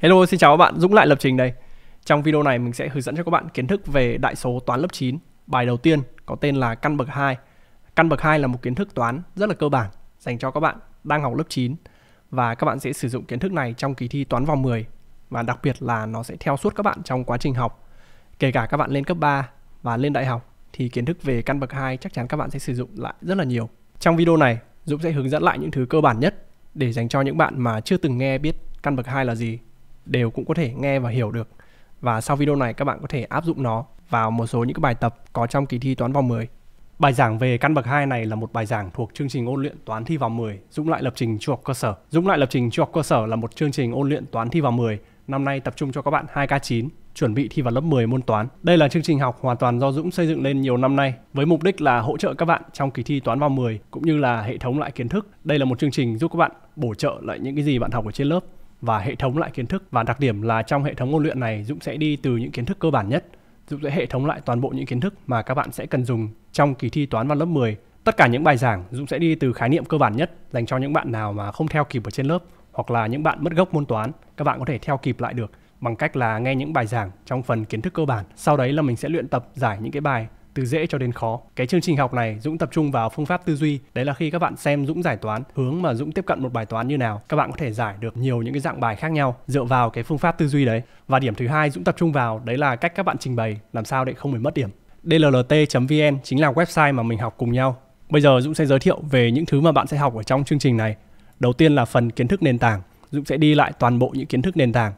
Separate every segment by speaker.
Speaker 1: Hello, xin chào các bạn, Dũng lại lập trình đây. Trong video này mình sẽ hướng dẫn cho các bạn kiến thức về đại số toán lớp 9. Bài đầu tiên có tên là căn bậc 2. Căn bậc 2 là một kiến thức toán rất là cơ bản dành cho các bạn đang học lớp 9 và các bạn sẽ sử dụng kiến thức này trong kỳ thi toán vòng 10 và đặc biệt là nó sẽ theo suốt các bạn trong quá trình học. Kể cả các bạn lên cấp 3 và lên đại học thì kiến thức về căn bậc 2 chắc chắn các bạn sẽ sử dụng lại rất là nhiều. Trong video này, Dũng sẽ hướng dẫn lại những thứ cơ bản nhất để dành cho những bạn mà chưa từng nghe biết căn bậc 2 là gì đều cũng có thể nghe và hiểu được. Và sau video này các bạn có thể áp dụng nó vào một số những cái bài tập có trong kỳ thi toán vòng 10. Bài giảng về căn bậc 2 này là một bài giảng thuộc chương trình ôn luyện toán thi vào 10, Dũng lại lập trình trung học cơ sở. Dũng lại lập trình trung học cơ sở là một chương trình ôn luyện toán thi vào 10, năm nay tập trung cho các bạn 2K9 chuẩn bị thi vào lớp 10 môn toán. Đây là chương trình học hoàn toàn do Dũng xây dựng lên nhiều năm nay với mục đích là hỗ trợ các bạn trong kỳ thi toán vào 10 cũng như là hệ thống lại kiến thức. Đây là một chương trình giúp các bạn bổ trợ lại những cái gì bạn học ở trên lớp và hệ thống lại kiến thức và đặc điểm là trong hệ thống ôn luyện này Dũng sẽ đi từ những kiến thức cơ bản nhất Dũng sẽ hệ thống lại toàn bộ những kiến thức mà các bạn sẽ cần dùng trong kỳ thi toán vào lớp 10 Tất cả những bài giảng Dũng sẽ đi từ khái niệm cơ bản nhất dành cho những bạn nào mà không theo kịp ở trên lớp hoặc là những bạn mất gốc môn toán các bạn có thể theo kịp lại được bằng cách là nghe những bài giảng trong phần kiến thức cơ bản sau đấy là mình sẽ luyện tập giải những cái bài từ dễ cho đến khó. Cái chương trình học này Dũng tập trung vào phương pháp tư duy, đấy là khi các bạn xem Dũng giải toán, hướng mà Dũng tiếp cận một bài toán như nào, các bạn có thể giải được nhiều những cái dạng bài khác nhau dựa vào cái phương pháp tư duy đấy. Và điểm thứ hai Dũng tập trung vào đấy là cách các bạn trình bày làm sao để không bị mất điểm. DLLT.vn chính là website mà mình học cùng nhau. Bây giờ Dũng sẽ giới thiệu về những thứ mà bạn sẽ học ở trong chương trình này. Đầu tiên là phần kiến thức nền tảng. Dũng sẽ đi lại toàn bộ những kiến thức nền tảng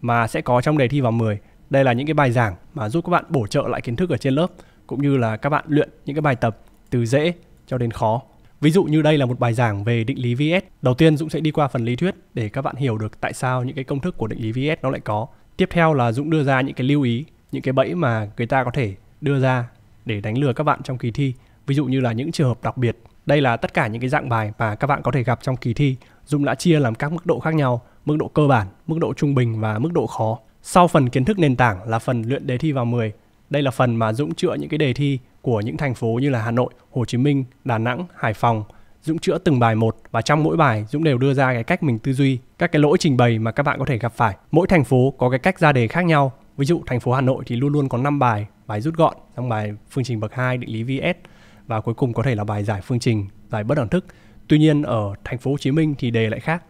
Speaker 1: mà sẽ có trong đề thi vào 10. Đây là những cái bài giảng mà giúp các bạn bổ trợ lại kiến thức ở trên lớp cũng như là các bạn luyện những cái bài tập từ dễ cho đến khó. Ví dụ như đây là một bài giảng về định lý VS. Đầu tiên Dũng sẽ đi qua phần lý thuyết để các bạn hiểu được tại sao những cái công thức của định lý VS nó lại có. Tiếp theo là Dũng đưa ra những cái lưu ý, những cái bẫy mà người ta có thể đưa ra để đánh lừa các bạn trong kỳ thi. Ví dụ như là những trường hợp đặc biệt. Đây là tất cả những cái dạng bài mà các bạn có thể gặp trong kỳ thi. Dũng đã chia làm các mức độ khác nhau, mức độ cơ bản, mức độ trung bình và mức độ khó. Sau phần kiến thức nền tảng là phần luyện đề thi vào 10 đây là phần mà Dũng chữa những cái đề thi của những thành phố như là Hà Nội, Hồ Chí Minh, Đà Nẵng, Hải Phòng. Dũng chữa từng bài một và trong mỗi bài Dũng đều đưa ra cái cách mình tư duy, các cái lỗi trình bày mà các bạn có thể gặp phải. Mỗi thành phố có cái cách ra đề khác nhau. Ví dụ thành phố Hà Nội thì luôn luôn có 5 bài, bài rút gọn, xong bài phương trình bậc 2 định lý VS và cuối cùng có thể là bài giải phương trình, giải bất đẳng thức. Tuy nhiên ở thành phố Hồ Chí Minh thì đề lại khác.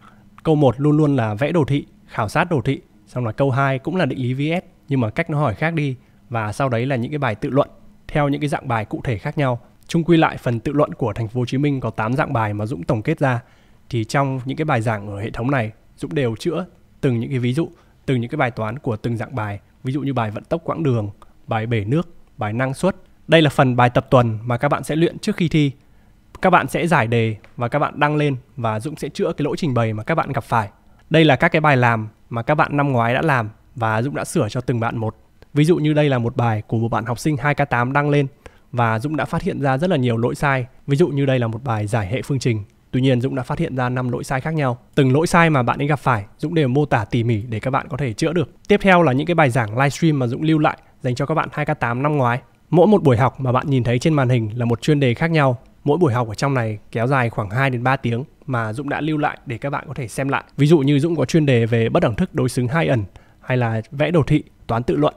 Speaker 1: Câu 1 luôn luôn là vẽ đồ thị, khảo sát đồ thị, xong là câu 2 cũng là định lý VS nhưng mà cách nó hỏi khác đi và sau đấy là những cái bài tự luận theo những cái dạng bài cụ thể khác nhau. Chung quy lại phần tự luận của thành phố Hồ Chí Minh có 8 dạng bài mà Dũng tổng kết ra thì trong những cái bài giảng ở hệ thống này Dũng đều chữa từng những cái ví dụ, từng những cái bài toán của từng dạng bài, ví dụ như bài vận tốc quãng đường, bài bể nước, bài năng suất. Đây là phần bài tập tuần mà các bạn sẽ luyện trước khi thi. Các bạn sẽ giải đề và các bạn đăng lên và Dũng sẽ chữa cái lỗi trình bày mà các bạn gặp phải. Đây là các cái bài làm mà các bạn năm ngoái đã làm và Dũng đã sửa cho từng bạn một. Ví dụ như đây là một bài của một bạn học sinh 2K8 đăng lên và Dũng đã phát hiện ra rất là nhiều lỗi sai. Ví dụ như đây là một bài giải hệ phương trình. Tuy nhiên Dũng đã phát hiện ra 5 lỗi sai khác nhau. Từng lỗi sai mà bạn ấy gặp phải, Dũng đều mô tả tỉ mỉ để các bạn có thể chữa được. Tiếp theo là những cái bài giảng livestream mà Dũng lưu lại dành cho các bạn 2K8 năm ngoái. Mỗi một buổi học mà bạn nhìn thấy trên màn hình là một chuyên đề khác nhau. Mỗi buổi học ở trong này kéo dài khoảng 2 đến 3 tiếng mà Dũng đã lưu lại để các bạn có thể xem lại. Ví dụ như Dũng có chuyên đề về bất đẳng thức đối xứng hai ẩn hay là vẽ đồ thị, toán tự luận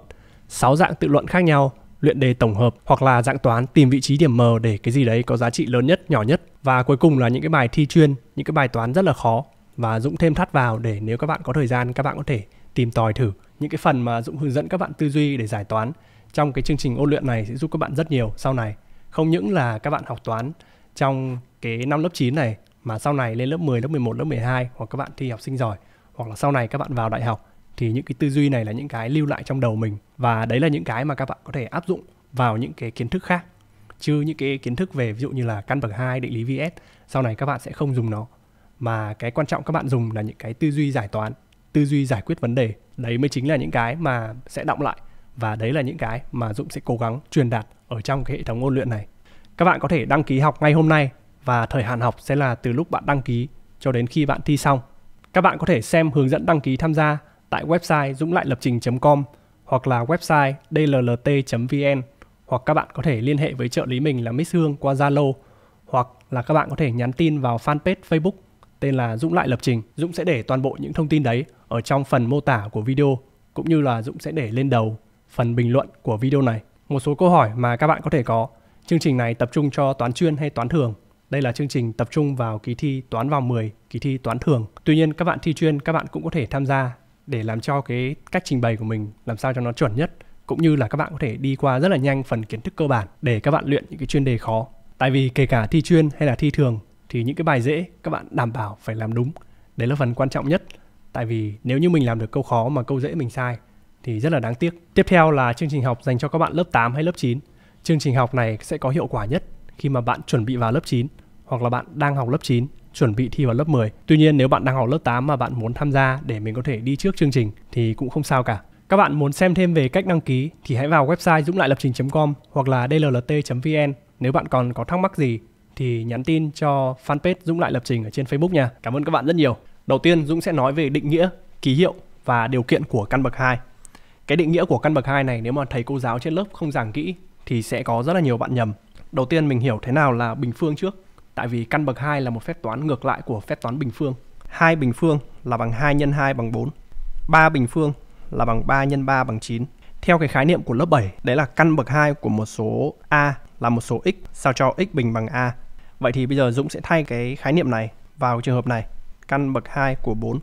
Speaker 1: 6 dạng tự luận khác nhau, luyện đề tổng hợp hoặc là dạng toán tìm vị trí điểm mờ để cái gì đấy có giá trị lớn nhất, nhỏ nhất. Và cuối cùng là những cái bài thi chuyên, những cái bài toán rất là khó và Dũng thêm thắt vào để nếu các bạn có thời gian các bạn có thể tìm tòi thử những cái phần mà Dũng hướng dẫn các bạn tư duy để giải toán trong cái chương trình ôn luyện này sẽ giúp các bạn rất nhiều sau này. Không những là các bạn học toán trong cái năm lớp 9 này mà sau này lên lớp 10, lớp 11, lớp 12 hoặc các bạn thi học sinh giỏi hoặc là sau này các bạn vào đại học thì những cái tư duy này là những cái lưu lại trong đầu mình và đấy là những cái mà các bạn có thể áp dụng vào những cái kiến thức khác chứ những cái kiến thức về ví dụ như là căn bậc 2 định lý VS sau này các bạn sẽ không dùng nó mà cái quan trọng các bạn dùng là những cái tư duy giải toán tư duy giải quyết vấn đề đấy mới chính là những cái mà sẽ động lại và đấy là những cái mà Dũng sẽ cố gắng truyền đạt ở trong cái hệ thống ôn luyện này các bạn có thể đăng ký học ngay hôm nay và thời hạn học sẽ là từ lúc bạn đăng ký cho đến khi bạn thi xong các bạn có thể xem hướng dẫn đăng ký tham gia tại website dũng lại lập trình.com hoặc là website dllt.vn hoặc các bạn có thể liên hệ với trợ lý mình là Miss Hương qua Zalo hoặc là các bạn có thể nhắn tin vào fanpage Facebook tên là Dũng lại lập trình. Dũng sẽ để toàn bộ những thông tin đấy ở trong phần mô tả của video cũng như là Dũng sẽ để lên đầu phần bình luận của video này. Một số câu hỏi mà các bạn có thể có. Chương trình này tập trung cho toán chuyên hay toán thường? Đây là chương trình tập trung vào kỳ thi toán vào 10, kỳ thi toán thường. Tuy nhiên các bạn thi chuyên các bạn cũng có thể tham gia để làm cho cái cách trình bày của mình làm sao cho nó chuẩn nhất cũng như là các bạn có thể đi qua rất là nhanh phần kiến thức cơ bản để các bạn luyện những cái chuyên đề khó. Tại vì kể cả thi chuyên hay là thi thường thì những cái bài dễ các bạn đảm bảo phải làm đúng. Đấy là phần quan trọng nhất. Tại vì nếu như mình làm được câu khó mà câu dễ mình sai thì rất là đáng tiếc. Tiếp theo là chương trình học dành cho các bạn lớp 8 hay lớp 9. Chương trình học này sẽ có hiệu quả nhất khi mà bạn chuẩn bị vào lớp 9 hoặc là bạn đang học lớp 9 chuẩn bị thi vào lớp 10. Tuy nhiên nếu bạn đang học lớp 8 mà bạn muốn tham gia để mình có thể đi trước chương trình thì cũng không sao cả. Các bạn muốn xem thêm về cách đăng ký thì hãy vào website dũng lại lập trình.com hoặc là dlt vn Nếu bạn còn có thắc mắc gì thì nhắn tin cho fanpage Dũng Lại Lập Trình ở trên Facebook nha. Cảm ơn các bạn rất nhiều. Đầu tiên Dũng sẽ nói về định nghĩa, ký hiệu và điều kiện của căn bậc 2. Cái định nghĩa của căn bậc 2 này nếu mà thầy cô giáo trên lớp không giảng kỹ thì sẽ có rất là nhiều bạn nhầm. Đầu tiên mình hiểu thế nào là bình phương trước tại vì căn bậc 2 là một phép toán ngược lại của phép toán bình phương. 2 bình phương là bằng 2 nhân 2 bằng 4. 3 bình phương là bằng 3 nhân 3 bằng 9. Theo cái khái niệm của lớp 7, đấy là căn bậc 2 của một số a là một số x sao cho x bình bằng a. Vậy thì bây giờ Dũng sẽ thay cái khái niệm này vào trường hợp này. Căn bậc 2 của 4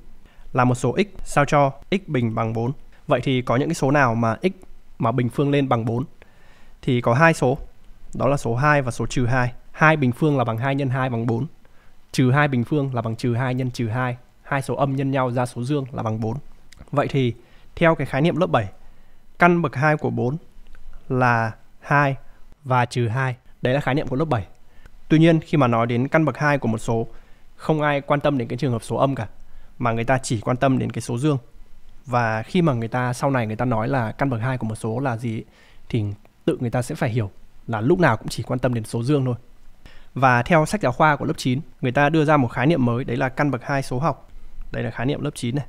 Speaker 1: là một số x sao cho x bình bằng 4. Vậy thì có những cái số nào mà x mà bình phương lên bằng 4 thì có hai số. Đó là số 2 và số trừ 2. 2 bình phương là bằng 2 nhân 2 bằng 4. Trừ 2 bình phương là bằng trừ 2 nhân trừ 2. Hai số âm nhân nhau ra số dương là bằng 4. Vậy thì theo cái khái niệm lớp 7, căn bậc 2 của 4 là 2 và trừ 2. Đấy là khái niệm của lớp 7. Tuy nhiên khi mà nói đến căn bậc 2 của một số, không ai quan tâm đến cái trường hợp số âm cả mà người ta chỉ quan tâm đến cái số dương. Và khi mà người ta sau này người ta nói là căn bậc 2 của một số là gì thì tự người ta sẽ phải hiểu là lúc nào cũng chỉ quan tâm đến số dương thôi. Và theo sách giáo khoa của lớp 9, người ta đưa ra một khái niệm mới đấy là căn bậc 2 số học. Đây là khái niệm lớp 9 này.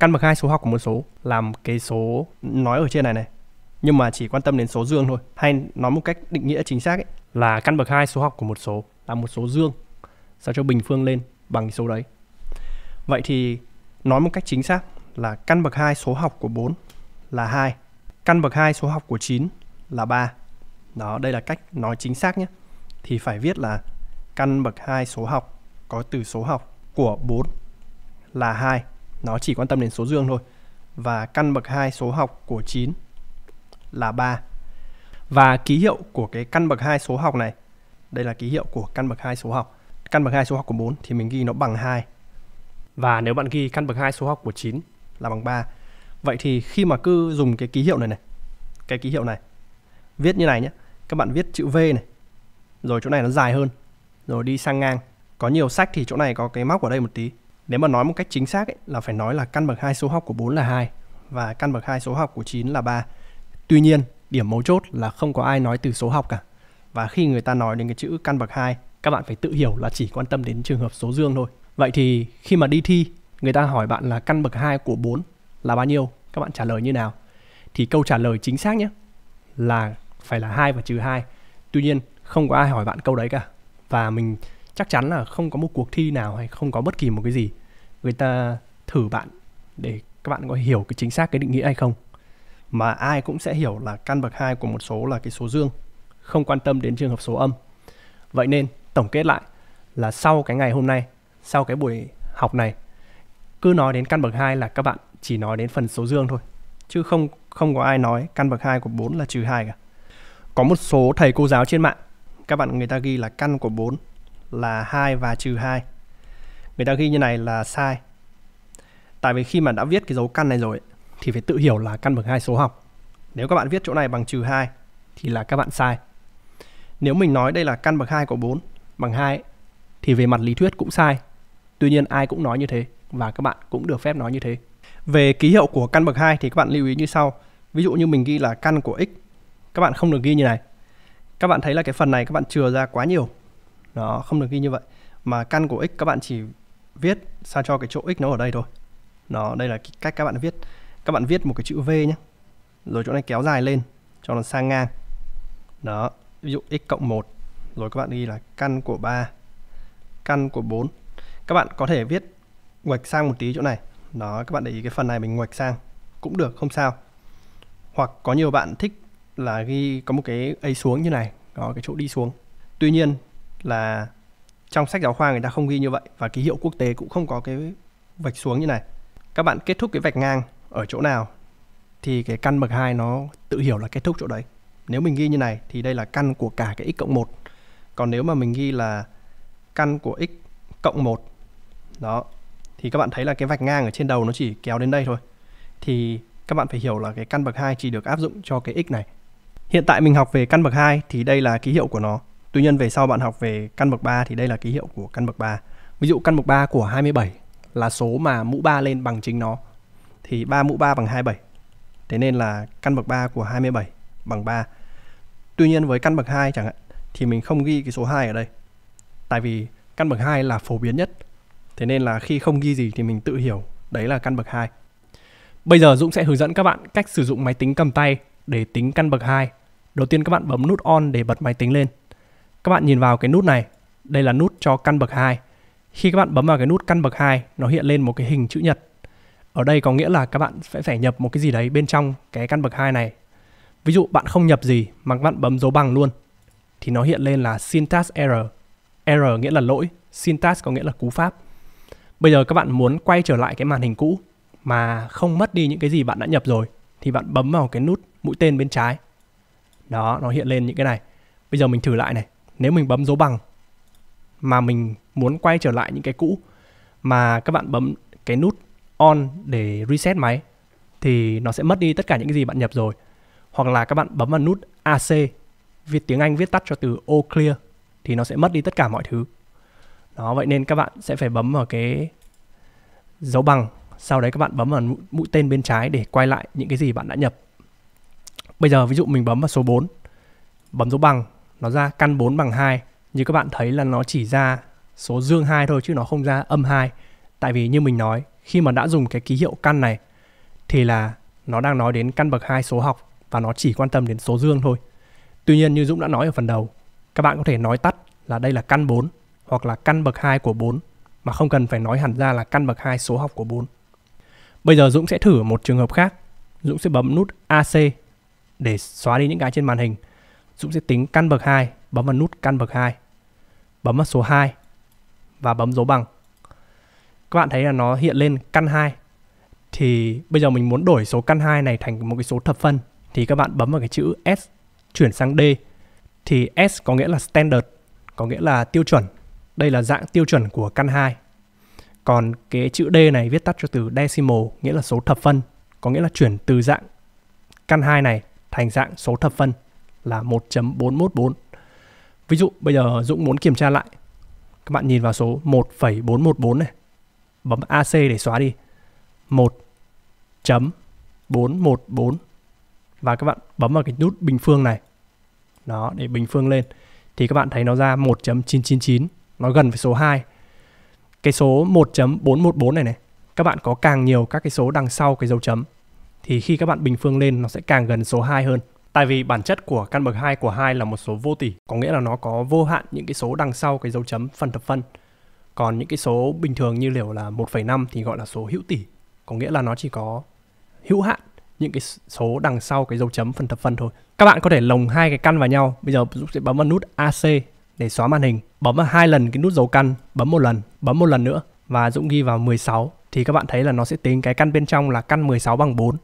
Speaker 1: Căn bậc 2 số học của một số làm cái số nói ở trên này này nhưng mà chỉ quan tâm đến số dương thôi hay nói một cách định nghĩa chính xác ấy, là căn bậc hai số học của một số là một số dương sao cho bình phương lên bằng số đấy vậy thì nói một cách chính xác là căn bậc hai số học của 4 là 2 căn bậc hai số học của 9 là 3 đó đây là cách nói chính xác nhé thì phải viết là căn bậc 2 số học có từ số học của 4 là 2. Nó chỉ quan tâm đến số dương thôi. Và căn bậc 2 số học của 9 là 3. Và ký hiệu của cái căn bậc 2 số học này, đây là ký hiệu của căn bậc 2 số học. Căn bậc 2 số học của 4 thì mình ghi nó bằng 2. Và nếu bạn ghi căn bậc 2 số học của 9 là bằng 3. Vậy thì khi mà cứ dùng cái ký hiệu này này, cái ký hiệu này, viết như này nhé. Các bạn viết chữ V này, rồi chỗ này nó dài hơn rồi đi sang ngang có nhiều sách thì chỗ này có cái móc ở đây một tí nếu mà nói một cách chính xác ấy, là phải nói là căn bậc hai số học của 4 là 2 và căn bậc hai số học của 9 là 3 tuy nhiên điểm mấu chốt là không có ai nói từ số học cả và khi người ta nói đến cái chữ căn bậc 2 các bạn phải tự hiểu là chỉ quan tâm đến trường hợp số dương thôi vậy thì khi mà đi thi người ta hỏi bạn là căn bậc 2 của 4 là bao nhiêu các bạn trả lời như nào thì câu trả lời chính xác nhé là phải là 2 và trừ 2 tuy nhiên không có ai hỏi bạn câu đấy cả và mình chắc chắn là không có một cuộc thi nào hay không có bất kỳ một cái gì người ta thử bạn để các bạn có hiểu cái chính xác cái định nghĩa hay không mà ai cũng sẽ hiểu là căn bậc 2 của một số là cái số dương không quan tâm đến trường hợp số âm vậy nên tổng kết lại là sau cái ngày hôm nay sau cái buổi học này cứ nói đến căn bậc 2 là các bạn chỉ nói đến phần số dương thôi chứ không không có ai nói căn bậc 2 của 4 là trừ 2 cả có một số thầy cô giáo trên mạng các bạn người ta ghi là căn của 4 là 2 và trừ 2 người ta ghi như này là sai tại vì khi mà đã viết cái dấu căn này rồi thì phải tự hiểu là căn bậc hai số học nếu các bạn viết chỗ này bằng trừ 2 thì là các bạn sai nếu mình nói đây là căn bậc 2 của 4 bằng 2 thì về mặt lý thuyết cũng sai tuy nhiên ai cũng nói như thế và các bạn cũng được phép nói như thế về ký hiệu của căn bậc 2 thì các bạn lưu ý như sau ví dụ như mình ghi là căn của x các bạn không được ghi như này các bạn thấy là cái phần này các bạn chừa ra quá nhiều nó không được ghi như vậy mà căn của x các bạn chỉ viết sao cho cái chỗ x nó ở đây thôi nó đây là cách các bạn viết các bạn viết một cái chữ v nhé rồi chỗ này kéo dài lên cho nó sang ngang đó ví dụ x cộng 1 rồi các bạn ghi là căn của 3 căn của 4 các bạn có thể viết ngoạch sang một tí chỗ này đó các bạn để ý cái phần này mình ngoạch sang cũng được không sao hoặc có nhiều bạn thích là ghi có một cái ấy xuống như này có cái chỗ đi xuống tuy nhiên là trong sách giáo khoa người ta không ghi như vậy và ký hiệu quốc tế cũng không có cái vạch xuống như này các bạn kết thúc cái vạch ngang ở chỗ nào thì cái căn bậc 2 nó tự hiểu là kết thúc chỗ đấy nếu mình ghi như này thì đây là căn của cả cái x cộng 1 còn nếu mà mình ghi là căn của x cộng 1 đó thì các bạn thấy là cái vạch ngang ở trên đầu nó chỉ kéo đến đây thôi thì các bạn phải hiểu là cái căn bậc 2 chỉ được áp dụng cho cái x này Hiện tại mình học về căn bậc 2 thì đây là ký hiệu của nó. Tuy nhiên về sau bạn học về căn bậc 3 thì đây là ký hiệu của căn bậc 3. Ví dụ căn bậc 3 của 27 là số mà mũ 3 lên bằng chính nó. Thì 3 mũ 3 bằng 27. Thế nên là căn bậc 3 của 27 bằng 3. Tuy nhiên với căn bậc 2 chẳng hạn thì mình không ghi cái số 2 ở đây. Tại vì căn bậc 2 là phổ biến nhất. Thế nên là khi không ghi gì thì mình tự hiểu đấy là căn bậc 2. Bây giờ Dũng sẽ hướng dẫn các bạn cách sử dụng máy tính cầm tay để tính căn bậc 2 Đầu tiên các bạn bấm nút on để bật máy tính lên. Các bạn nhìn vào cái nút này, đây là nút cho căn bậc 2. Khi các bạn bấm vào cái nút căn bậc 2, nó hiện lên một cái hình chữ nhật. Ở đây có nghĩa là các bạn sẽ phải nhập một cái gì đấy bên trong cái căn bậc 2 này. Ví dụ bạn không nhập gì mà các bạn bấm dấu bằng luôn thì nó hiện lên là syntax error. Error nghĩa là lỗi, syntax có nghĩa là cú pháp. Bây giờ các bạn muốn quay trở lại cái màn hình cũ mà không mất đi những cái gì bạn đã nhập rồi thì bạn bấm vào cái nút mũi tên bên trái đó nó hiện lên những cái này bây giờ mình thử lại này nếu mình bấm dấu bằng mà mình muốn quay trở lại những cái cũ mà các bạn bấm cái nút on để reset máy thì nó sẽ mất đi tất cả những cái gì bạn nhập rồi hoặc là các bạn bấm vào nút AC viết tiếng Anh viết tắt cho từ O clear thì nó sẽ mất đi tất cả mọi thứ đó vậy nên các bạn sẽ phải bấm vào cái dấu bằng sau đấy các bạn bấm vào mũi tên bên trái để quay lại những cái gì bạn đã nhập Bây giờ ví dụ mình bấm vào số 4, bấm dấu bằng, nó ra căn 4 bằng 2. Như các bạn thấy là nó chỉ ra số dương 2 thôi chứ nó không ra âm 2. Tại vì như mình nói, khi mà đã dùng cái ký hiệu căn này thì là nó đang nói đến căn bậc 2 số học và nó chỉ quan tâm đến số dương thôi. Tuy nhiên như Dũng đã nói ở phần đầu, các bạn có thể nói tắt là đây là căn 4 hoặc là căn bậc 2 của 4 mà không cần phải nói hẳn ra là căn bậc 2 số học của 4. Bây giờ Dũng sẽ thử một trường hợp khác. Dũng sẽ bấm nút AC để xóa đi những cái trên màn hình Dũng sẽ tính căn bậc 2 bấm vào nút căn bậc 2 bấm vào số 2 và bấm dấu bằng các bạn thấy là nó hiện lên căn 2 thì bây giờ mình muốn đổi số căn 2 này thành một cái số thập phân thì các bạn bấm vào cái chữ S chuyển sang D thì S có nghĩa là standard có nghĩa là tiêu chuẩn đây là dạng tiêu chuẩn của căn 2 còn cái chữ D này viết tắt cho từ decimal nghĩa là số thập phân có nghĩa là chuyển từ dạng căn 2 này thành dạng số thập phân là 1.414. Ví dụ bây giờ Dũng muốn kiểm tra lại. Các bạn nhìn vào số 1,414 này. Bấm AC để xóa đi. 1.414 và các bạn bấm vào cái nút bình phương này. Đó, để bình phương lên thì các bạn thấy nó ra 1.999, nó gần với số 2. Cái số 1.414 này này, các bạn có càng nhiều các cái số đằng sau cái dấu chấm thì khi các bạn bình phương lên nó sẽ càng gần số 2 hơn. Tại vì bản chất của căn bậc 2 của 2 là một số vô tỉ, có nghĩa là nó có vô hạn những cái số đằng sau cái dấu chấm phần thập phân. Còn những cái số bình thường như liều là 1,5 thì gọi là số hữu tỉ, có nghĩa là nó chỉ có hữu hạn những cái số đằng sau cái dấu chấm phần thập phân thôi. Các bạn có thể lồng hai cái căn vào nhau. Bây giờ Dũng sẽ bấm vào nút AC để xóa màn hình. Bấm vào hai lần cái nút dấu căn, bấm một lần, bấm một lần nữa và Dũng ghi vào 16 thì các bạn thấy là nó sẽ tính cái căn bên trong là căn 16 bằng 4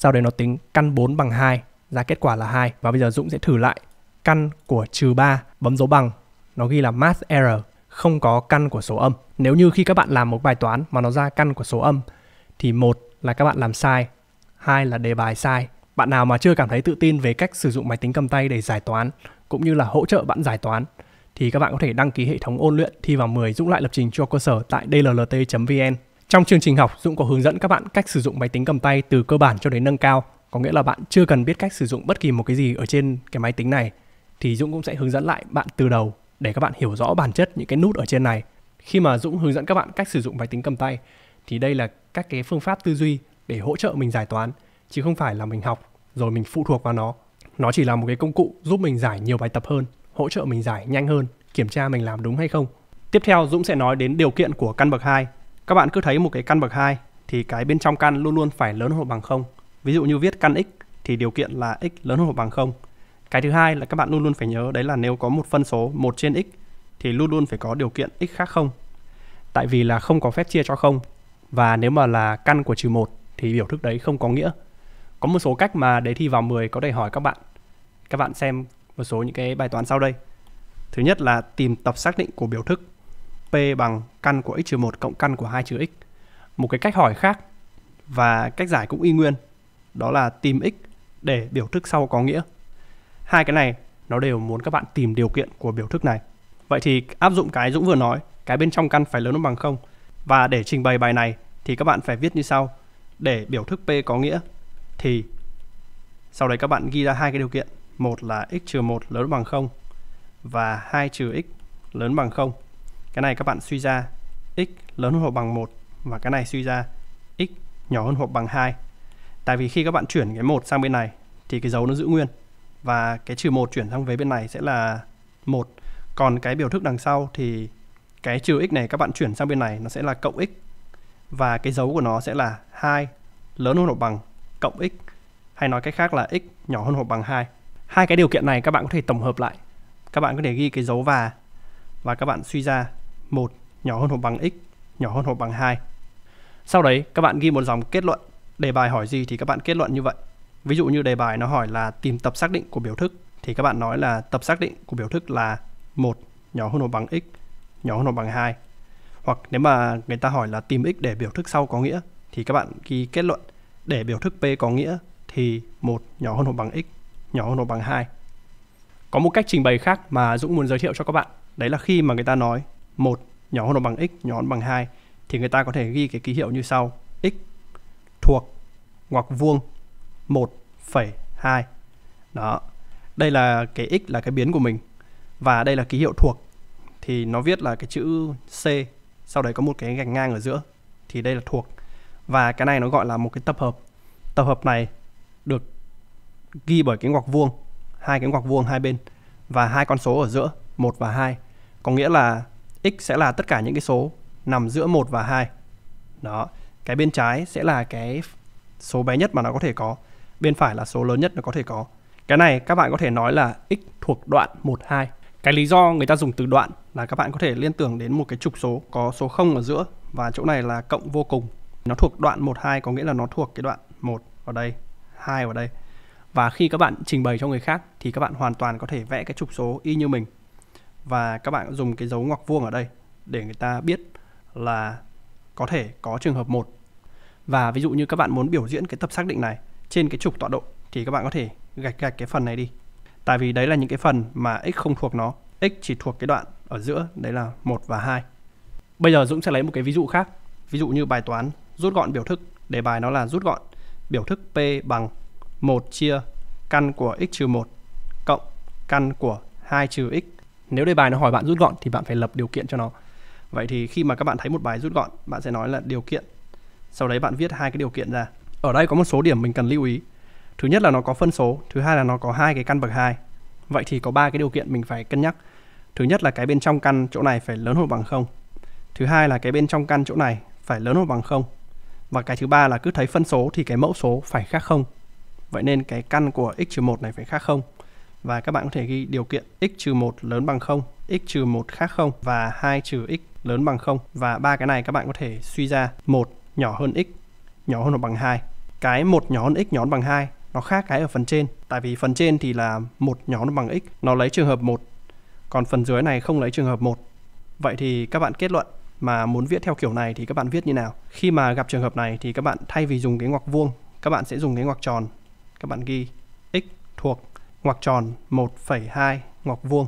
Speaker 1: sau đấy nó tính căn 4 bằng 2, ra kết quả là 2. Và bây giờ Dũng sẽ thử lại căn của trừ 3, bấm dấu bằng, nó ghi là math error, không có căn của số âm. Nếu như khi các bạn làm một bài toán mà nó ra căn của số âm, thì một là các bạn làm sai, hai là đề bài sai. Bạn nào mà chưa cảm thấy tự tin về cách sử dụng máy tính cầm tay để giải toán, cũng như là hỗ trợ bạn giải toán, thì các bạn có thể đăng ký hệ thống ôn luyện thi vào 10 Dũng lại lập trình cho cơ sở tại dllt.vn. Trong chương trình học, Dũng có hướng dẫn các bạn cách sử dụng máy tính cầm tay từ cơ bản cho đến nâng cao. Có nghĩa là bạn chưa cần biết cách sử dụng bất kỳ một cái gì ở trên cái máy tính này thì Dũng cũng sẽ hướng dẫn lại bạn từ đầu để các bạn hiểu rõ bản chất những cái nút ở trên này. Khi mà Dũng hướng dẫn các bạn cách sử dụng máy tính cầm tay thì đây là các cái phương pháp tư duy để hỗ trợ mình giải toán chứ không phải là mình học rồi mình phụ thuộc vào nó. Nó chỉ là một cái công cụ giúp mình giải nhiều bài tập hơn, hỗ trợ mình giải nhanh hơn, kiểm tra mình làm đúng hay không. Tiếp theo Dũng sẽ nói đến điều kiện của căn bậc 2 các bạn cứ thấy một cái căn bậc 2 thì cái bên trong căn luôn luôn phải lớn hơn hoặc bằng 0. Ví dụ như viết căn x thì điều kiện là x lớn hơn hoặc bằng 0. Cái thứ hai là các bạn luôn luôn phải nhớ đấy là nếu có một phân số 1 trên x thì luôn luôn phải có điều kiện x khác không. Tại vì là không có phép chia cho không và nếu mà là căn của trừ 1 thì biểu thức đấy không có nghĩa. Có một số cách mà đề thi vào 10 có thể hỏi các bạn. Các bạn xem một số những cái bài toán sau đây. Thứ nhất là tìm tập xác định của biểu thức P bằng căn của x trừ 1 cộng căn của 2 trừ x. Một cái cách hỏi khác và cách giải cũng y nguyên, đó là tìm x để biểu thức sau có nghĩa. Hai cái này nó đều muốn các bạn tìm điều kiện của biểu thức này. Vậy thì áp dụng cái Dũng vừa nói, cái bên trong căn phải lớn hơn bằng 0. Và để trình bày bài này thì các bạn phải viết như sau. Để biểu thức P có nghĩa thì sau đấy các bạn ghi ra hai cái điều kiện. Một là x trừ 1 lớn bằng 0 và 2 trừ x lớn bằng 0 cái này các bạn suy ra x lớn hơn hoặc bằng 1 và cái này suy ra x nhỏ hơn hoặc bằng 2 tại vì khi các bạn chuyển cái 1 sang bên này thì cái dấu nó giữ nguyên và cái trừ 1 chuyển sang với bên này sẽ là 1 còn cái biểu thức đằng sau thì cái trừ x này các bạn chuyển sang bên này nó sẽ là cộng x và cái dấu của nó sẽ là 2 lớn hơn hoặc bằng cộng x hay nói cách khác là x nhỏ hơn hoặc bằng 2. Hai cái điều kiện này các bạn có thể tổng hợp lại. Các bạn có thể ghi cái dấu và và các bạn suy ra 1 nhỏ hơn hoặc bằng x nhỏ hơn hoặc bằng 2. Sau đấy các bạn ghi một dòng kết luận đề bài hỏi gì thì các bạn kết luận như vậy. Ví dụ như đề bài nó hỏi là tìm tập xác định của biểu thức thì các bạn nói là tập xác định của biểu thức là 1 nhỏ hơn hoặc bằng x nhỏ hơn hoặc bằng 2. Hoặc nếu mà người ta hỏi là tìm x để biểu thức sau có nghĩa thì các bạn ghi kết luận để biểu thức p có nghĩa thì 1 nhỏ hơn hoặc bằng x nhỏ hơn hoặc bằng 2. Có một cách trình bày khác mà Dũng muốn giới thiệu cho các bạn, đấy là khi mà người ta nói 1 nhỏ hơn hoặc bằng x nhỏ hơn bằng 2 thì người ta có thể ghi cái ký hiệu như sau x thuộc ngoặc vuông 1,2 đó đây là cái x là cái biến của mình và đây là ký hiệu thuộc thì nó viết là cái chữ C sau đấy có một cái gạch ngang ở giữa thì đây là thuộc và cái này nó gọi là một cái tập hợp tập hợp này được ghi bởi cái ngoặc vuông hai cái ngoặc vuông hai bên và hai con số ở giữa một và hai có nghĩa là x sẽ là tất cả những cái số nằm giữa 1 và 2. Đó, cái bên trái sẽ là cái số bé nhất mà nó có thể có, bên phải là số lớn nhất nó có thể có. Cái này các bạn có thể nói là x thuộc đoạn 1 2. Cái lý do người ta dùng từ đoạn là các bạn có thể liên tưởng đến một cái trục số có số 0 ở giữa và chỗ này là cộng vô cùng. Nó thuộc đoạn 1 2 có nghĩa là nó thuộc cái đoạn 1 ở đây, 2 ở đây. Và khi các bạn trình bày cho người khác thì các bạn hoàn toàn có thể vẽ cái trục số y như mình và các bạn dùng cái dấu ngoặc vuông ở đây để người ta biết là có thể có trường hợp một và ví dụ như các bạn muốn biểu diễn cái tập xác định này trên cái trục tọa độ thì các bạn có thể gạch gạch cái phần này đi tại vì đấy là những cái phần mà x không thuộc nó x chỉ thuộc cái đoạn ở giữa đấy là một và hai bây giờ Dũng sẽ lấy một cái ví dụ khác ví dụ như bài toán rút gọn biểu thức đề bài nó là rút gọn biểu thức p bằng 1 chia căn của x trừ 1 cộng căn của 2 trừ x nếu đề bài nó hỏi bạn rút gọn thì bạn phải lập điều kiện cho nó vậy thì khi mà các bạn thấy một bài rút gọn bạn sẽ nói là điều kiện sau đấy bạn viết hai cái điều kiện ra ở đây có một số điểm mình cần lưu ý thứ nhất là nó có phân số thứ hai là nó có hai cái căn bậc hai vậy thì có ba cái điều kiện mình phải cân nhắc thứ nhất là cái bên trong căn chỗ này phải lớn hơn bằng không thứ hai là cái bên trong căn chỗ này phải lớn hơn bằng không và cái thứ ba là cứ thấy phân số thì cái mẫu số phải khác không vậy nên cái căn của x-1 này phải khác không và các bạn có thể ghi điều kiện x trừ 1 lớn bằng 0, x trừ 1 khác 0 và 2 trừ x lớn bằng 0 và ba cái này các bạn có thể suy ra một nhỏ hơn x nhỏ hơn hoặc bằng 2. Cái một nhỏ hơn x nhỏ hơn bằng 2 nó khác cái ở phần trên tại vì phần trên thì là một nhỏ hơn bằng x nó lấy trường hợp 1 còn phần dưới này không lấy trường hợp 1. Vậy thì các bạn kết luận mà muốn viết theo kiểu này thì các bạn viết như nào? Khi mà gặp trường hợp này thì các bạn thay vì dùng cái ngoặc vuông, các bạn sẽ dùng cái ngoặc tròn. Các bạn ghi x thuộc ngoặc tròn 1,2 ngoặc vuông.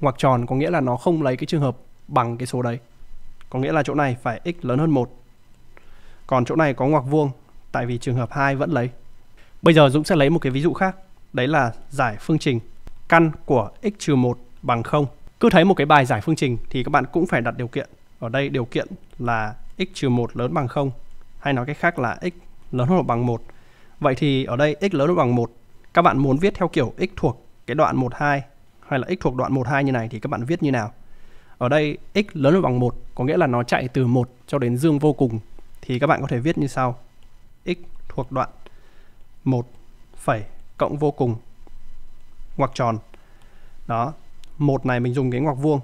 Speaker 1: Ngoặc tròn có nghĩa là nó không lấy cái trường hợp bằng cái số đấy. Có nghĩa là chỗ này phải x lớn hơn 1. Còn chỗ này có ngoặc vuông tại vì trường hợp 2 vẫn lấy. Bây giờ Dũng sẽ lấy một cái ví dụ khác, đấy là giải phương trình căn của x 1 bằng 0. Cứ thấy một cái bài giải phương trình thì các bạn cũng phải đặt điều kiện. Ở đây điều kiện là x 1 lớn bằng 0 hay nói cách khác là x lớn hơn hoặc bằng 1. Vậy thì ở đây x lớn hơn bằng 1 các bạn muốn viết theo kiểu x thuộc cái đoạn 1 2 hay là x thuộc đoạn 1 2 như này thì các bạn viết như nào. Ở đây x lớn hơn bằng 1 có nghĩa là nó chạy từ 1 cho đến dương vô cùng thì các bạn có thể viết như sau. x thuộc đoạn 1 phẩy cộng vô cùng ngoặc tròn. Đó, một này mình dùng cái ngoặc vuông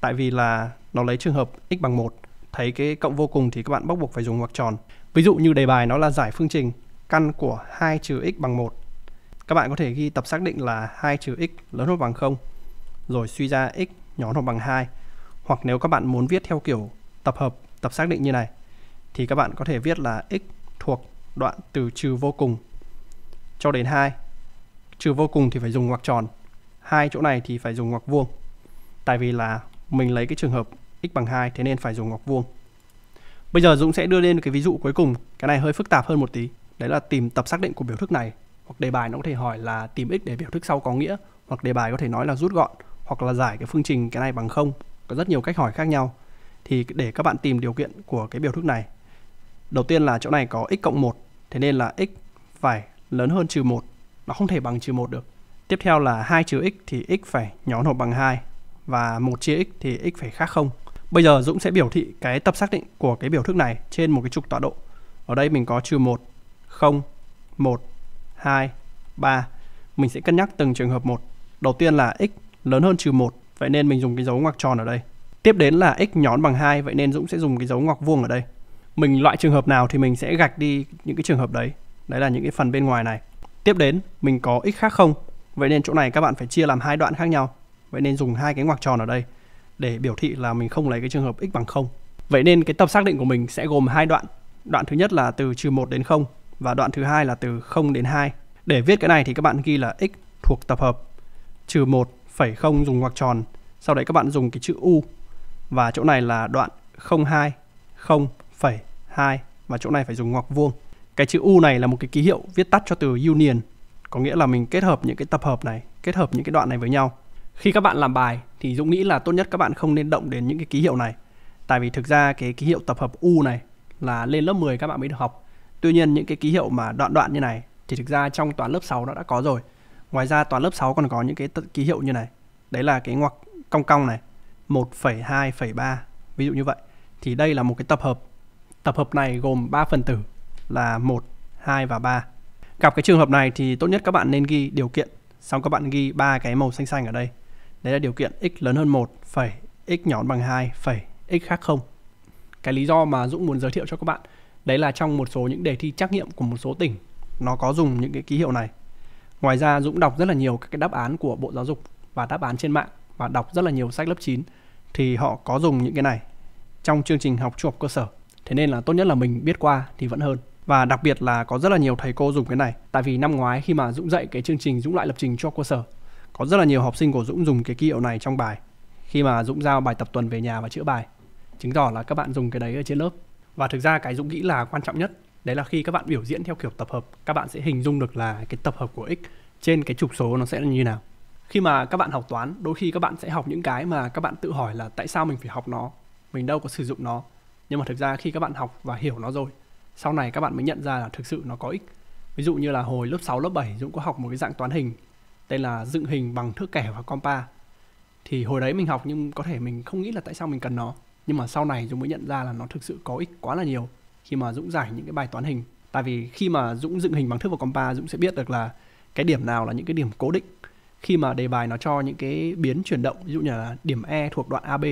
Speaker 1: tại vì là nó lấy trường hợp x bằng 1 thấy cái cộng vô cùng thì các bạn bắt buộc phải dùng ngoặc tròn. Ví dụ như đề bài nó là giải phương trình căn của 2 trừ x bằng 1 các bạn có thể ghi tập xác định là 2 trừ x lớn hơn bằng 0 rồi suy ra x nhỏ hơn bằng 2. Hoặc nếu các bạn muốn viết theo kiểu tập hợp tập xác định như này thì các bạn có thể viết là x thuộc đoạn từ trừ vô cùng cho đến 2. Trừ vô cùng thì phải dùng ngoặc tròn. Hai chỗ này thì phải dùng ngoặc vuông. Tại vì là mình lấy cái trường hợp x bằng 2 thế nên phải dùng ngoặc vuông. Bây giờ Dũng sẽ đưa lên cái ví dụ cuối cùng, cái này hơi phức tạp hơn một tí. Đấy là tìm tập xác định của biểu thức này hoặc đề bài nó có thể hỏi là tìm x để biểu thức sau có nghĩa hoặc đề bài có thể nói là rút gọn hoặc là giải cái phương trình cái này bằng không có rất nhiều cách hỏi khác nhau thì để các bạn tìm điều kiện của cái biểu thức này đầu tiên là chỗ này có x cộng 1 thế nên là x phải lớn hơn trừ 1 nó không thể bằng trừ 1 được tiếp theo là 2 trừ x thì x phải nhỏ hơn bằng 2 và một chia x thì x phải khác không bây giờ Dũng sẽ biểu thị cái tập xác định của cái biểu thức này trên một cái trục tọa độ ở đây mình có trừ 1 0 1 2, 3. Mình sẽ cân nhắc từng trường hợp một. Đầu tiên là x lớn hơn trừ 1, vậy nên mình dùng cái dấu ngoặc tròn ở đây. Tiếp đến là x nhón bằng 2, vậy nên Dũng sẽ dùng cái dấu ngoặc vuông ở đây. Mình loại trường hợp nào thì mình sẽ gạch đi những cái trường hợp đấy. Đấy là những cái phần bên ngoài này. Tiếp đến, mình có x khác không? Vậy nên chỗ này các bạn phải chia làm hai đoạn khác nhau. Vậy nên dùng hai cái ngoặc tròn ở đây để biểu thị là mình không lấy cái trường hợp x bằng 0. Vậy nên cái tập xác định của mình sẽ gồm hai đoạn. Đoạn thứ nhất là từ trừ 1 đến 0 và đoạn thứ hai là từ 0 đến 2. Để viết cái này thì các bạn ghi là x thuộc tập hợp trừ 1, phẩy 0 dùng ngoặc tròn. Sau đấy các bạn dùng cái chữ u và chỗ này là đoạn 02, 0, phẩy 2 và chỗ này phải dùng ngoặc vuông. Cái chữ u này là một cái ký hiệu viết tắt cho từ union, có nghĩa là mình kết hợp những cái tập hợp này, kết hợp những cái đoạn này với nhau. Khi các bạn làm bài thì Dũng nghĩ là tốt nhất các bạn không nên động đến những cái ký hiệu này. Tại vì thực ra cái ký hiệu tập hợp u này là lên lớp 10 các bạn mới được học Tuy nhiên những cái ký hiệu mà đoạn đoạn như này thì thực ra trong toán lớp 6 nó đã có rồi. Ngoài ra toán lớp 6 còn có những cái ký hiệu như này. Đấy là cái ngoặc cong cong này 1,2,3 ví dụ như vậy. Thì đây là một cái tập hợp. Tập hợp này gồm 3 phần tử là 1, 2 và 3. Gặp cái trường hợp này thì tốt nhất các bạn nên ghi điều kiện xong các bạn ghi ba cái màu xanh xanh ở đây. Đấy là điều kiện x lớn hơn 1, phẩy x nhỏ bằng 2, phẩy x khác không. Cái lý do mà Dũng muốn giới thiệu cho các bạn đấy là trong một số những đề thi trắc nghiệm của một số tỉnh nó có dùng những cái ký hiệu này ngoài ra Dũng đọc rất là nhiều các cái đáp án của Bộ Giáo dục và đáp án trên mạng và đọc rất là nhiều sách lớp 9 thì họ có dùng những cái này trong chương trình học trung học cơ sở thế nên là tốt nhất là mình biết qua thì vẫn hơn và đặc biệt là có rất là nhiều thầy cô dùng cái này tại vì năm ngoái khi mà Dũng dạy cái chương trình Dũng lại lập trình cho cơ sở có rất là nhiều học sinh của Dũng dùng cái ký hiệu này trong bài khi mà Dũng giao bài tập tuần về nhà và chữa bài chứng tỏ là các bạn dùng cái đấy ở trên lớp và thực ra cái dũng nghĩ là quan trọng nhất đấy là khi các bạn biểu diễn theo kiểu tập hợp các bạn sẽ hình dung được là cái tập hợp của x trên cái trục số nó sẽ là như nào khi mà các bạn học toán đôi khi các bạn sẽ học những cái mà các bạn tự hỏi là tại sao mình phải học nó mình đâu có sử dụng nó nhưng mà thực ra khi các bạn học và hiểu nó rồi sau này các bạn mới nhận ra là thực sự nó có ích ví dụ như là hồi lớp 6, lớp 7 Dũng có học một cái dạng toán hình tên là dựng hình bằng thước kẻ và compa thì hồi đấy mình học nhưng có thể mình không nghĩ là tại sao mình cần nó nhưng mà sau này Dũng mới nhận ra là nó thực sự có ích quá là nhiều khi mà Dũng giải những cái bài toán hình tại vì khi mà Dũng dựng hình bằng thước và compa Dũng sẽ biết được là cái điểm nào là những cái điểm cố định khi mà đề bài nó cho những cái biến chuyển động ví dụ như là điểm E thuộc đoạn AB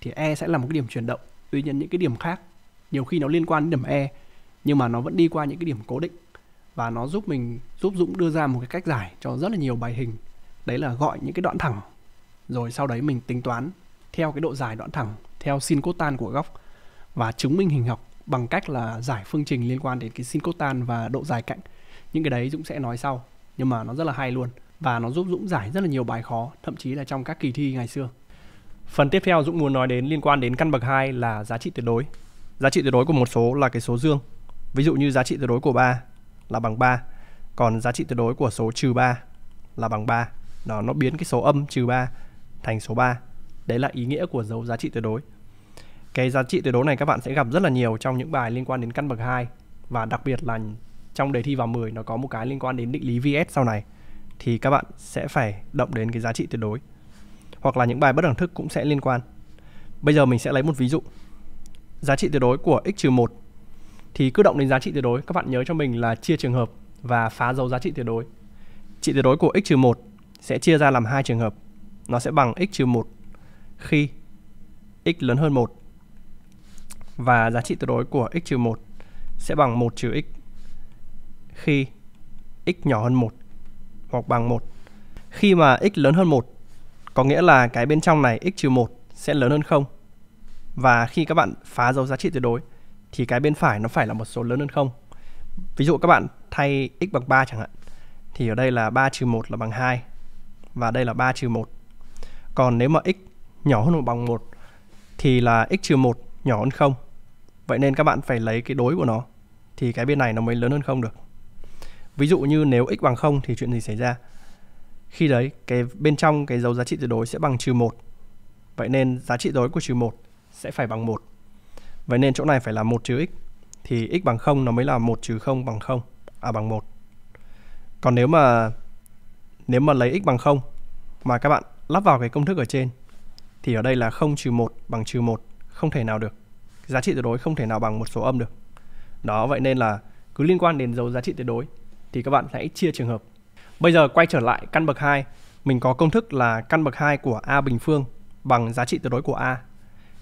Speaker 1: thì E sẽ là một cái điểm chuyển động tuy nhiên những cái điểm khác nhiều khi nó liên quan đến điểm E nhưng mà nó vẫn đi qua những cái điểm cố định và nó giúp mình giúp Dũng đưa ra một cái cách giải cho rất là nhiều bài hình đấy là gọi những cái đoạn thẳng rồi sau đấy mình tính toán theo cái độ dài đoạn thẳng theo sin cotan của góc và chứng minh hình học bằng cách là giải phương trình liên quan đến cái sin cotan và độ dài cạnh. Những cái đấy Dũng sẽ nói sau, nhưng mà nó rất là hay luôn và nó giúp Dũng giải rất là nhiều bài khó, thậm chí là trong các kỳ thi ngày xưa. Phần tiếp theo Dũng muốn nói đến liên quan đến căn bậc 2 là giá trị tuyệt đối. Giá trị tuyệt đối của một số là cái số dương. Ví dụ như giá trị tuyệt đối của 3 là bằng 3, còn giá trị tuyệt đối của số trừ 3 là bằng 3. Đó, nó biến cái số âm trừ 3 thành số 3. Đấy là ý nghĩa của dấu giá trị tuyệt đối cái giá trị tuyệt đối này các bạn sẽ gặp rất là nhiều trong những bài liên quan đến căn bậc 2 và đặc biệt là trong đề thi vào 10 nó có một cái liên quan đến định lý VS sau này thì các bạn sẽ phải động đến cái giá trị tuyệt đối hoặc là những bài bất đẳng thức cũng sẽ liên quan. Bây giờ mình sẽ lấy một ví dụ. Giá trị tuyệt đối của x-1 thì cứ động đến giá trị tuyệt đối các bạn nhớ cho mình là chia trường hợp và phá dấu giá trị tuyệt đối. Trị tuyệt đối của x-1 sẽ chia ra làm hai trường hợp. Nó sẽ bằng x-1 khi x lớn hơn 1 và giá trị tuyệt đối của x 1 sẽ bằng 1 trừ x khi x nhỏ hơn 1 hoặc bằng 1. Khi mà x lớn hơn 1 có nghĩa là cái bên trong này x 1 sẽ lớn hơn 0. Và khi các bạn phá dấu giá trị tuyệt đối thì cái bên phải nó phải là một số lớn hơn 0. Ví dụ các bạn thay x bằng 3 chẳng hạn thì ở đây là 3 trừ 1 là bằng 2 và đây là 3 trừ 1. Còn nếu mà x nhỏ hơn hoặc bằng 1 thì là x trừ 1 nhỏ hơn 0 vậy nên các bạn phải lấy cái đối của nó thì cái bên này nó mới lớn hơn không được ví dụ như nếu x bằng 0 thì chuyện gì xảy ra khi đấy cái bên trong cái dấu giá trị tuyệt đối sẽ bằng trừ 1 vậy nên giá trị đối của trừ 1 sẽ phải bằng 1 vậy nên chỗ này phải là 1 trừ x thì x bằng 0 nó mới là 1 trừ 0 bằng 0 à bằng 1 còn nếu mà nếu mà lấy x bằng 0 mà các bạn lắp vào cái công thức ở trên thì ở đây là 0 trừ 1 bằng trừ 1 không thể nào được giá trị tuyệt đối không thể nào bằng một số âm được đó vậy nên là cứ liên quan đến dấu giá trị tuyệt đối thì các bạn hãy chia trường hợp bây giờ quay trở lại căn bậc 2 mình có công thức là căn bậc 2 của a bình phương bằng giá trị tuyệt đối của a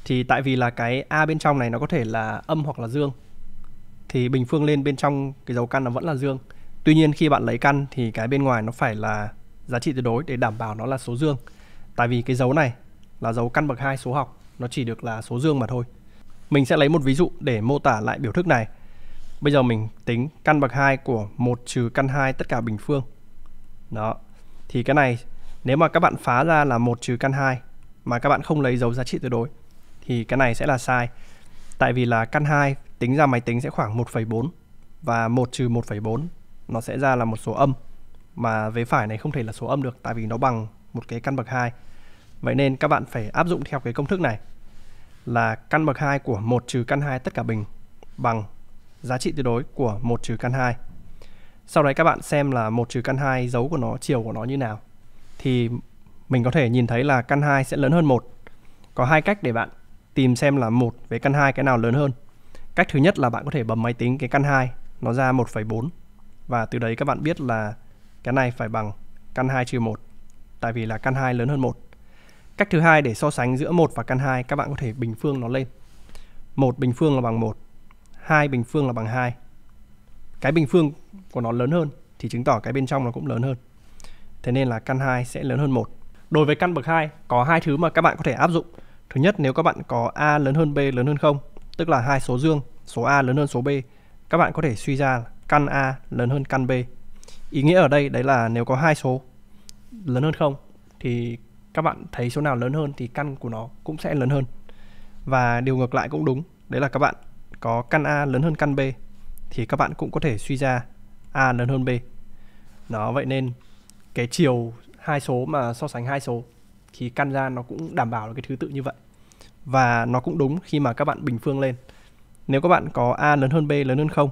Speaker 1: thì tại vì là cái a bên trong này nó có thể là âm hoặc là dương thì bình phương lên bên trong cái dấu căn nó vẫn là dương tuy nhiên khi bạn lấy căn thì cái bên ngoài nó phải là giá trị tuyệt đối để đảm bảo nó là số dương tại vì cái dấu này là dấu căn bậc 2 số học nó chỉ được là số dương mà thôi mình sẽ lấy một ví dụ để mô tả lại biểu thức này. Bây giờ mình tính căn bậc 2 của 1 trừ căn 2 tất cả bình phương. Đó. Thì cái này nếu mà các bạn phá ra là 1 trừ căn 2 mà các bạn không lấy dấu giá trị tuyệt đối thì cái này sẽ là sai. Tại vì là căn 2 tính ra máy tính sẽ khoảng 1,4 và 1 trừ 1,4 nó sẽ ra là một số âm mà vế phải này không thể là số âm được tại vì nó bằng một cái căn bậc 2. Vậy nên các bạn phải áp dụng theo cái công thức này là căn bậc 2 của 1 trừ căn 2 tất cả bình bằng giá trị tuyệt đối của 1 trừ căn 2. Sau đấy các bạn xem là 1 trừ căn 2 dấu của nó, chiều của nó như nào. Thì mình có thể nhìn thấy là căn 2 sẽ lớn hơn 1. Có hai cách để bạn tìm xem là 1 với căn 2 cái nào lớn hơn. Cách thứ nhất là bạn có thể bấm máy tính cái căn 2 nó ra 1,4 và từ đấy các bạn biết là cái này phải bằng căn 2 trừ 1 tại vì là căn 2 lớn hơn 1. Cách thứ hai để so sánh giữa một và căn 2, các bạn có thể bình phương nó lên. một bình phương là bằng 1, 2 bình phương là bằng 2. Cái bình phương của nó lớn hơn thì chứng tỏ cái bên trong nó cũng lớn hơn. Thế nên là căn 2 sẽ lớn hơn 1. Đối với căn bậc 2 có hai thứ mà các bạn có thể áp dụng. Thứ nhất nếu các bạn có a lớn hơn b lớn hơn 0, tức là hai số dương, số a lớn hơn số b, các bạn có thể suy ra căn a lớn hơn căn b. Ý nghĩa ở đây đấy là nếu có hai số lớn hơn 0 thì các bạn thấy số nào lớn hơn thì căn của nó cũng sẽ lớn hơn và điều ngược lại cũng đúng đấy là các bạn có căn A lớn hơn căn B thì các bạn cũng có thể suy ra A lớn hơn B nó vậy nên cái chiều hai số mà so sánh hai số thì căn ra nó cũng đảm bảo cái thứ tự như vậy và nó cũng đúng khi mà các bạn bình phương lên nếu các bạn có A lớn hơn B lớn hơn không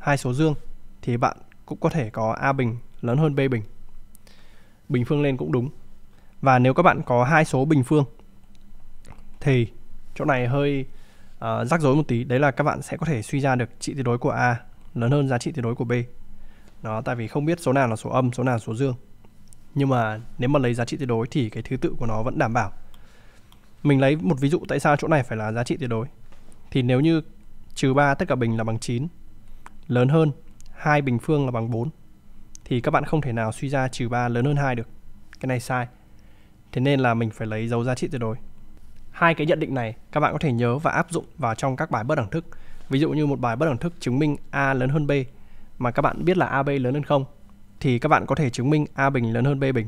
Speaker 1: hai số dương thì bạn cũng có thể có A bình lớn hơn B bình bình phương lên cũng đúng và nếu các bạn có hai số bình phương thì chỗ này hơi uh, rắc rối một tí đấy là các bạn sẽ có thể suy ra được trị tuyệt đối của a lớn hơn giá trị tuyệt đối của b nó tại vì không biết số nào là số âm số nào là số dương nhưng mà nếu mà lấy giá trị tuyệt đối thì cái thứ tự của nó vẫn đảm bảo mình lấy một ví dụ tại sao chỗ này phải là giá trị tuyệt đối thì nếu như trừ 3 tất cả bình là bằng 9 lớn hơn 2 bình phương là bằng 4 thì các bạn không thể nào suy ra trừ 3 lớn hơn 2 được cái này sai Thế nên là mình phải lấy dấu giá trị tuyệt đối. Hai cái nhận định này các bạn có thể nhớ và áp dụng vào trong các bài bất đẳng thức. Ví dụ như một bài bất đẳng thức chứng minh A lớn hơn B mà các bạn biết là AB lớn hơn 0 thì các bạn có thể chứng minh A bình lớn hơn B bình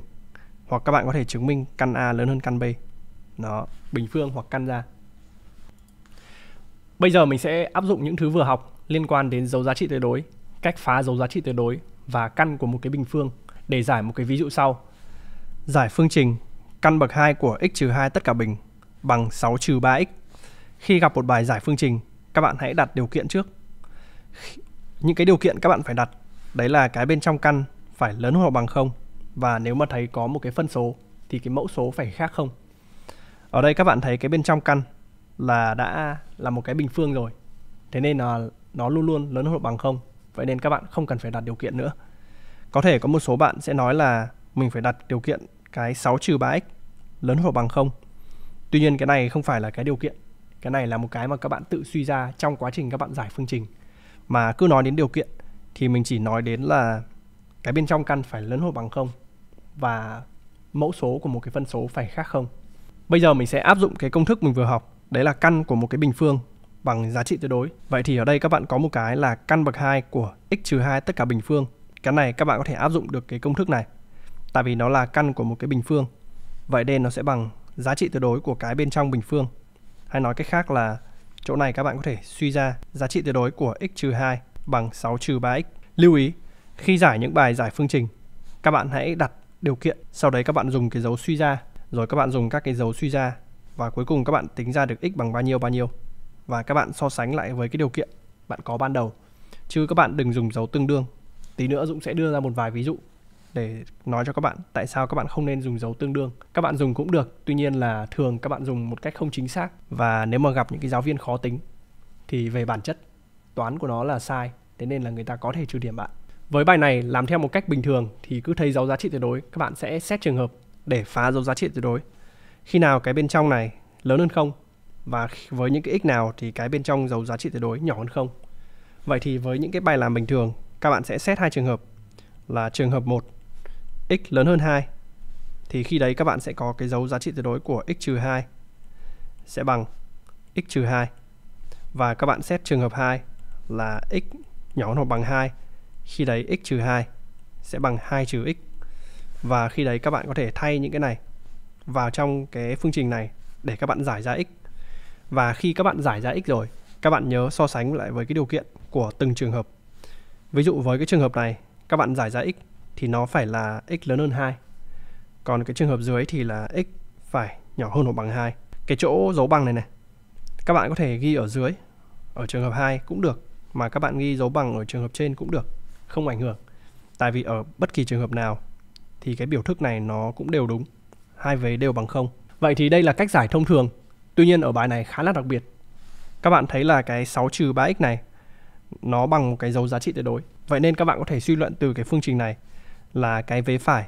Speaker 1: hoặc các bạn có thể chứng minh căn A lớn hơn căn B. Đó, bình phương hoặc căn ra. Bây giờ mình sẽ áp dụng những thứ vừa học liên quan đến dấu giá trị tuyệt đối, cách phá dấu giá trị tuyệt đối và căn của một cái bình phương để giải một cái ví dụ sau. Giải phương trình căn bậc 2 của x-2 tất cả bình bằng 6 3x. Khi gặp một bài giải phương trình, các bạn hãy đặt điều kiện trước. Những cái điều kiện các bạn phải đặt đấy là cái bên trong căn phải lớn hoặc bằng 0 và nếu mà thấy có một cái phân số thì cái mẫu số phải khác không. Ở đây các bạn thấy cái bên trong căn là đã là một cái bình phương rồi. Thế nên là nó luôn luôn lớn hoặc bằng 0. Vậy nên các bạn không cần phải đặt điều kiện nữa. Có thể có một số bạn sẽ nói là mình phải đặt điều kiện cái 6 trừ 3x lớn hoặc bằng 0. Tuy nhiên cái này không phải là cái điều kiện. Cái này là một cái mà các bạn tự suy ra trong quá trình các bạn giải phương trình. Mà cứ nói đến điều kiện thì mình chỉ nói đến là cái bên trong căn phải lớn hoặc bằng 0 và mẫu số của một cái phân số phải khác không. Bây giờ mình sẽ áp dụng cái công thức mình vừa học, đấy là căn của một cái bình phương bằng giá trị tuyệt đối. Vậy thì ở đây các bạn có một cái là căn bậc 2 của x trừ 2 tất cả bình phương. Cái này các bạn có thể áp dụng được cái công thức này tại vì nó là căn của một cái bình phương. Vậy nên nó sẽ bằng giá trị tuyệt đối của cái bên trong bình phương. Hay nói cách khác là chỗ này các bạn có thể suy ra giá trị tuyệt đối của x 2 bằng 6 trừ 3x. Lưu ý, khi giải những bài giải phương trình, các bạn hãy đặt điều kiện, sau đấy các bạn dùng cái dấu suy ra, rồi các bạn dùng các cái dấu suy ra và cuối cùng các bạn tính ra được x bằng bao nhiêu bao nhiêu và các bạn so sánh lại với cái điều kiện bạn có ban đầu. Chứ các bạn đừng dùng dấu tương đương. Tí nữa Dũng sẽ đưa ra một vài ví dụ để nói cho các bạn tại sao các bạn không nên dùng dấu tương đương. Các bạn dùng cũng được, tuy nhiên là thường các bạn dùng một cách không chính xác và nếu mà gặp những cái giáo viên khó tính thì về bản chất toán của nó là sai, thế nên là người ta có thể trừ điểm bạn. Với bài này làm theo một cách bình thường thì cứ thấy dấu giá trị tuyệt đối, các bạn sẽ xét trường hợp để phá dấu giá trị tuyệt đối. Khi nào cái bên trong này lớn hơn không và với những cái x nào thì cái bên trong dấu giá trị tuyệt đối nhỏ hơn không. Vậy thì với những cái bài làm bình thường, các bạn sẽ xét hai trường hợp là trường hợp 1 x lớn hơn 2 thì khi đấy các bạn sẽ có cái dấu giá trị tuyệt đối của x trừ 2 sẽ bằng x trừ 2 và các bạn xét trường hợp 2 là x nhỏ hơn hoặc bằng 2 khi đấy x trừ 2 sẽ bằng 2 trừ x và khi đấy các bạn có thể thay những cái này vào trong cái phương trình này để các bạn giải ra x và khi các bạn giải ra x rồi các bạn nhớ so sánh lại với cái điều kiện của từng trường hợp ví dụ với cái trường hợp này các bạn giải ra x thì nó phải là x lớn hơn 2. Còn cái trường hợp dưới thì là x phải nhỏ hơn hoặc bằng 2. Cái chỗ dấu bằng này này, các bạn có thể ghi ở dưới, ở trường hợp 2 cũng được, mà các bạn ghi dấu bằng ở trường hợp trên cũng được, không ảnh hưởng. Tại vì ở bất kỳ trường hợp nào thì cái biểu thức này nó cũng đều đúng, hai vế đều bằng 0. Vậy thì đây là cách giải thông thường. Tuy nhiên ở bài này khá là đặc biệt. Các bạn thấy là cái 6 trừ 3x này nó bằng một cái dấu giá trị tuyệt đối. Vậy nên các bạn có thể suy luận từ cái phương trình này là cái vế phải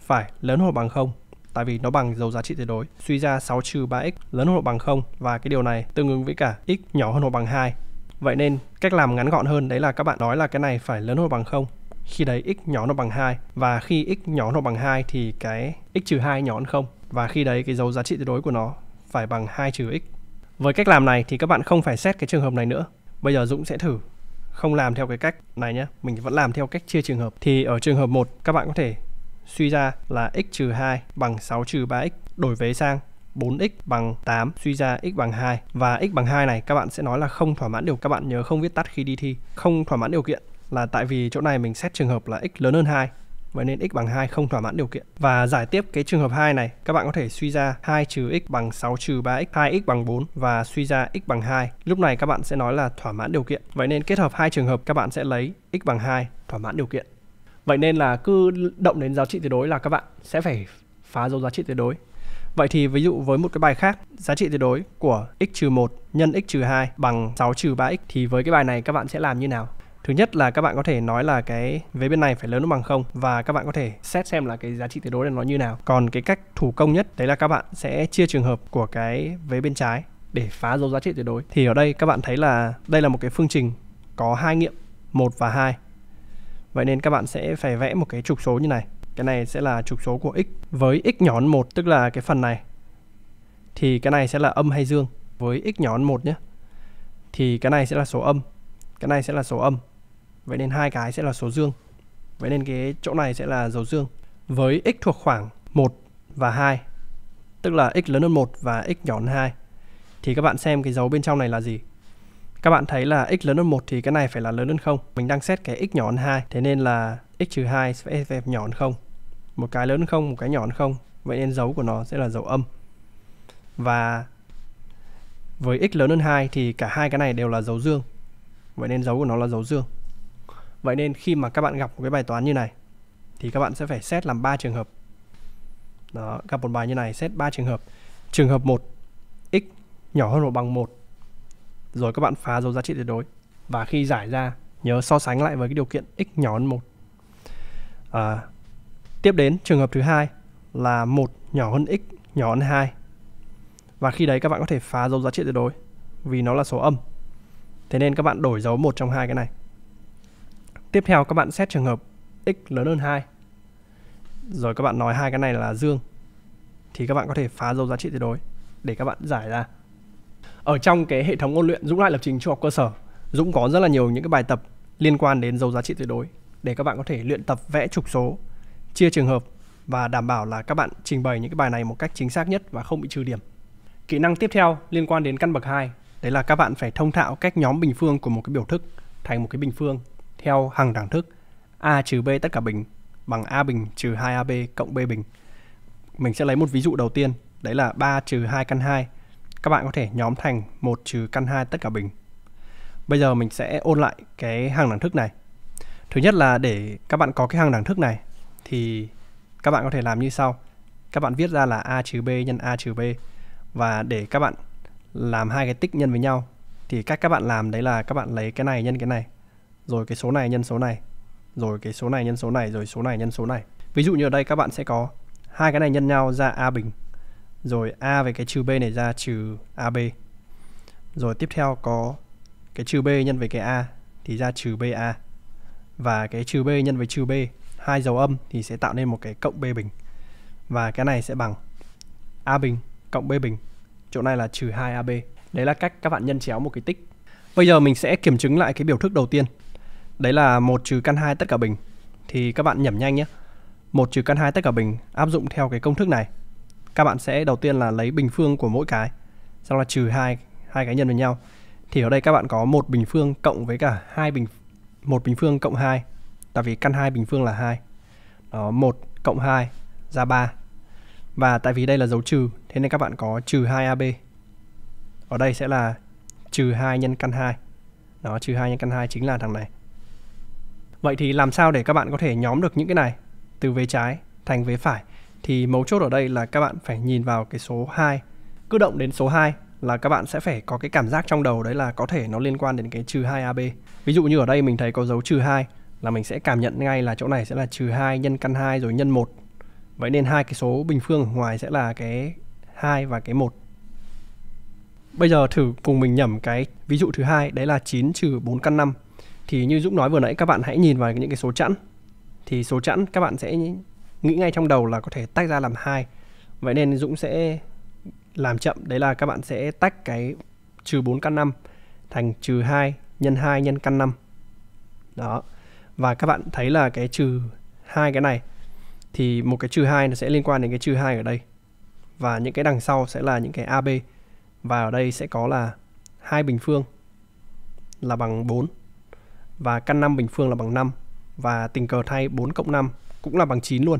Speaker 1: phải lớn hơn bằng 0 tại vì nó bằng dấu giá trị tuyệt đối. Suy ra 6 trừ 3x lớn hơn hoặc bằng 0 và cái điều này tương ứng với cả x nhỏ hơn hoặc bằng 2. Vậy nên cách làm ngắn gọn hơn đấy là các bạn nói là cái này phải lớn hơn hoặc bằng 0. Khi đấy x nhỏ nó bằng 2 và khi x nhỏ nó bằng 2 thì cái x trừ 2 nhỏ hơn 0 và khi đấy cái dấu giá trị tuyệt đối của nó phải bằng 2 trừ x. Với cách làm này thì các bạn không phải xét cái trường hợp này nữa. Bây giờ Dũng sẽ thử không làm theo cái cách này nhé mình vẫn làm theo cách chia trường hợp thì ở trường hợp 1 các bạn có thể suy ra là x trừ 2 bằng 6 trừ 3x đổi vế sang 4x bằng 8 suy ra x bằng 2 và x bằng 2 này các bạn sẽ nói là không thỏa mãn điều các bạn nhớ không viết tắt khi đi thi không thỏa mãn điều kiện là tại vì chỗ này mình xét trường hợp là x lớn hơn 2 vậy nên x bằng 2 không thỏa mãn điều kiện. Và giải tiếp cái trường hợp 2 này, các bạn có thể suy ra 2 trừ x bằng 6 trừ 3x, 2x bằng 4 và suy ra x bằng 2. Lúc này các bạn sẽ nói là thỏa mãn điều kiện. Vậy nên kết hợp hai trường hợp các bạn sẽ lấy x bằng 2 thỏa mãn điều kiện. Vậy nên là cứ động đến giá trị tuyệt đối là các bạn sẽ phải phá dấu giá trị tuyệt đối. Vậy thì ví dụ với một cái bài khác, giá trị tuyệt đối của x trừ 1 nhân x trừ 2 bằng 6 trừ 3x thì với cái bài này các bạn sẽ làm như nào? Thứ nhất là các bạn có thể nói là cái vế bên này phải lớn hơn bằng không và các bạn có thể xét xem là cái giá trị tuyệt đối là nó như nào. Còn cái cách thủ công nhất đấy là các bạn sẽ chia trường hợp của cái vế bên trái để phá dấu giá trị tuyệt đối. Thì ở đây các bạn thấy là đây là một cái phương trình có hai nghiệm một và hai Vậy nên các bạn sẽ phải vẽ một cái trục số như này. Cái này sẽ là trục số của x với x nhỏ hơn 1 tức là cái phần này thì cái này sẽ là âm hay dương với x nhỏ hơn 1 nhé. Thì cái này sẽ là số âm. Cái này sẽ là số âm vậy nên hai cái sẽ là số dương vậy nên cái chỗ này sẽ là dấu dương với x thuộc khoảng 1 và 2 tức là x lớn hơn 1 và x nhỏ hơn 2 thì các bạn xem cái dấu bên trong này là gì các bạn thấy là x lớn hơn 1 thì cái này phải là lớn hơn 0 mình đang xét cái x nhỏ hơn 2 thế nên là x trừ 2 sẽ phải nhỏ hơn 0 một cái lớn hơn 0 một cái nhỏ hơn 0 vậy nên dấu của nó sẽ là dấu âm và với x lớn hơn 2 thì cả hai cái này đều là dấu dương vậy nên dấu của nó là dấu dương Vậy nên khi mà các bạn gặp một cái bài toán như này thì các bạn sẽ phải xét làm 3 trường hợp. Đó, gặp một bài như này xét 3 trường hợp. Trường hợp 1 x nhỏ hơn hoặc bằng 1. Rồi các bạn phá dấu giá trị tuyệt đối và khi giải ra nhớ so sánh lại với cái điều kiện x nhỏ hơn 1. À, tiếp đến trường hợp thứ hai là 1 nhỏ hơn x nhỏ hơn 2. Và khi đấy các bạn có thể phá dấu giá trị tuyệt đối vì nó là số âm. Thế nên các bạn đổi dấu một trong hai cái này Tiếp theo các bạn xét trường hợp x lớn hơn 2. Rồi các bạn nói hai cái này là dương. Thì các bạn có thể phá dấu giá trị tuyệt đối để các bạn giải ra. Ở trong cái hệ thống ôn luyện Dũng lại lập trình trung học cơ sở, Dũng có rất là nhiều những cái bài tập liên quan đến dấu giá trị tuyệt đối để các bạn có thể luyện tập vẽ trục số, chia trường hợp và đảm bảo là các bạn trình bày những cái bài này một cách chính xác nhất và không bị trừ điểm. Kỹ năng tiếp theo liên quan đến căn bậc 2, đấy là các bạn phải thông thạo cách nhóm bình phương của một cái biểu thức thành một cái bình phương theo hằng đẳng thức a trừ b tất cả bình bằng a bình trừ 2ab cộng b bình. Mình sẽ lấy một ví dụ đầu tiên, đấy là 3 trừ 2 căn 2. Các bạn có thể nhóm thành 1 trừ căn 2 tất cả bình. Bây giờ mình sẽ ôn lại cái hằng đẳng thức này. Thứ nhất là để các bạn có cái hằng đẳng thức này thì các bạn có thể làm như sau. Các bạn viết ra là a trừ b nhân a trừ b và để các bạn làm hai cái tích nhân với nhau thì cách các bạn làm đấy là các bạn lấy cái này nhân cái này rồi cái số này nhân số này rồi cái số này nhân số này rồi số này nhân số này ví dụ như ở đây các bạn sẽ có hai cái này nhân nhau ra a bình rồi a với cái trừ b này ra trừ ab rồi tiếp theo có cái trừ b nhân với cái a thì ra trừ ba và cái trừ b nhân với trừ b hai dấu âm thì sẽ tạo nên một cái cộng b bình và cái này sẽ bằng a bình cộng b bình chỗ này là trừ hai ab đấy là cách các bạn nhân chéo một cái tích bây giờ mình sẽ kiểm chứng lại cái biểu thức đầu tiên Đấy là một trừ căn hai tất cả bình. Thì các bạn nhẩm nhanh nhé. Một trừ căn hai tất cả bình áp dụng theo cái công thức này. Các bạn sẽ đầu tiên là lấy bình phương của mỗi cái, sau là trừ hai hai cái nhân với nhau. Thì ở đây các bạn có một bình phương cộng với cả hai bình một bình phương cộng 2. Tại vì căn hai bình phương là 2. Đó 1 cộng 2 ra 3. Và tại vì đây là dấu trừ, thế nên các bạn có trừ 2AB. Ở đây sẽ là trừ 2 nhân căn 2. Đó, trừ 2 nhân căn 2 chính là thằng này. Vậy thì làm sao để các bạn có thể nhóm được những cái này từ vế trái thành vế phải? Thì mấu chốt ở đây là các bạn phải nhìn vào cái số 2. Cứ động đến số 2 là các bạn sẽ phải có cái cảm giác trong đầu đấy là có thể nó liên quan đến cái trừ 2AB. Ví dụ như ở đây mình thấy có dấu trừ 2 là mình sẽ cảm nhận ngay là chỗ này sẽ là trừ 2 nhân căn 2 rồi nhân 1. Vậy nên hai cái số bình phương ngoài sẽ là cái 2 và cái 1. Bây giờ thử cùng mình nhẩm cái ví dụ thứ hai đấy là 9 trừ 4 căn 5 thì như Dũng nói vừa nãy các bạn hãy nhìn vào những cái số chẵn thì số chẵn các bạn sẽ nghĩ ngay trong đầu là có thể tách ra làm hai vậy nên Dũng sẽ làm chậm đấy là các bạn sẽ tách cái trừ 4 căn 5 thành trừ 2 nhân 2 nhân căn 5 đó và các bạn thấy là cái trừ hai cái này thì một cái trừ 2 nó sẽ liên quan đến cái trừ 2 ở đây và những cái đằng sau sẽ là những cái AB và ở đây sẽ có là hai bình phương là bằng 4 và căn 5 bình phương là bằng 5 và tình cờ thay 4 cộng 5 cũng là bằng 9 luôn.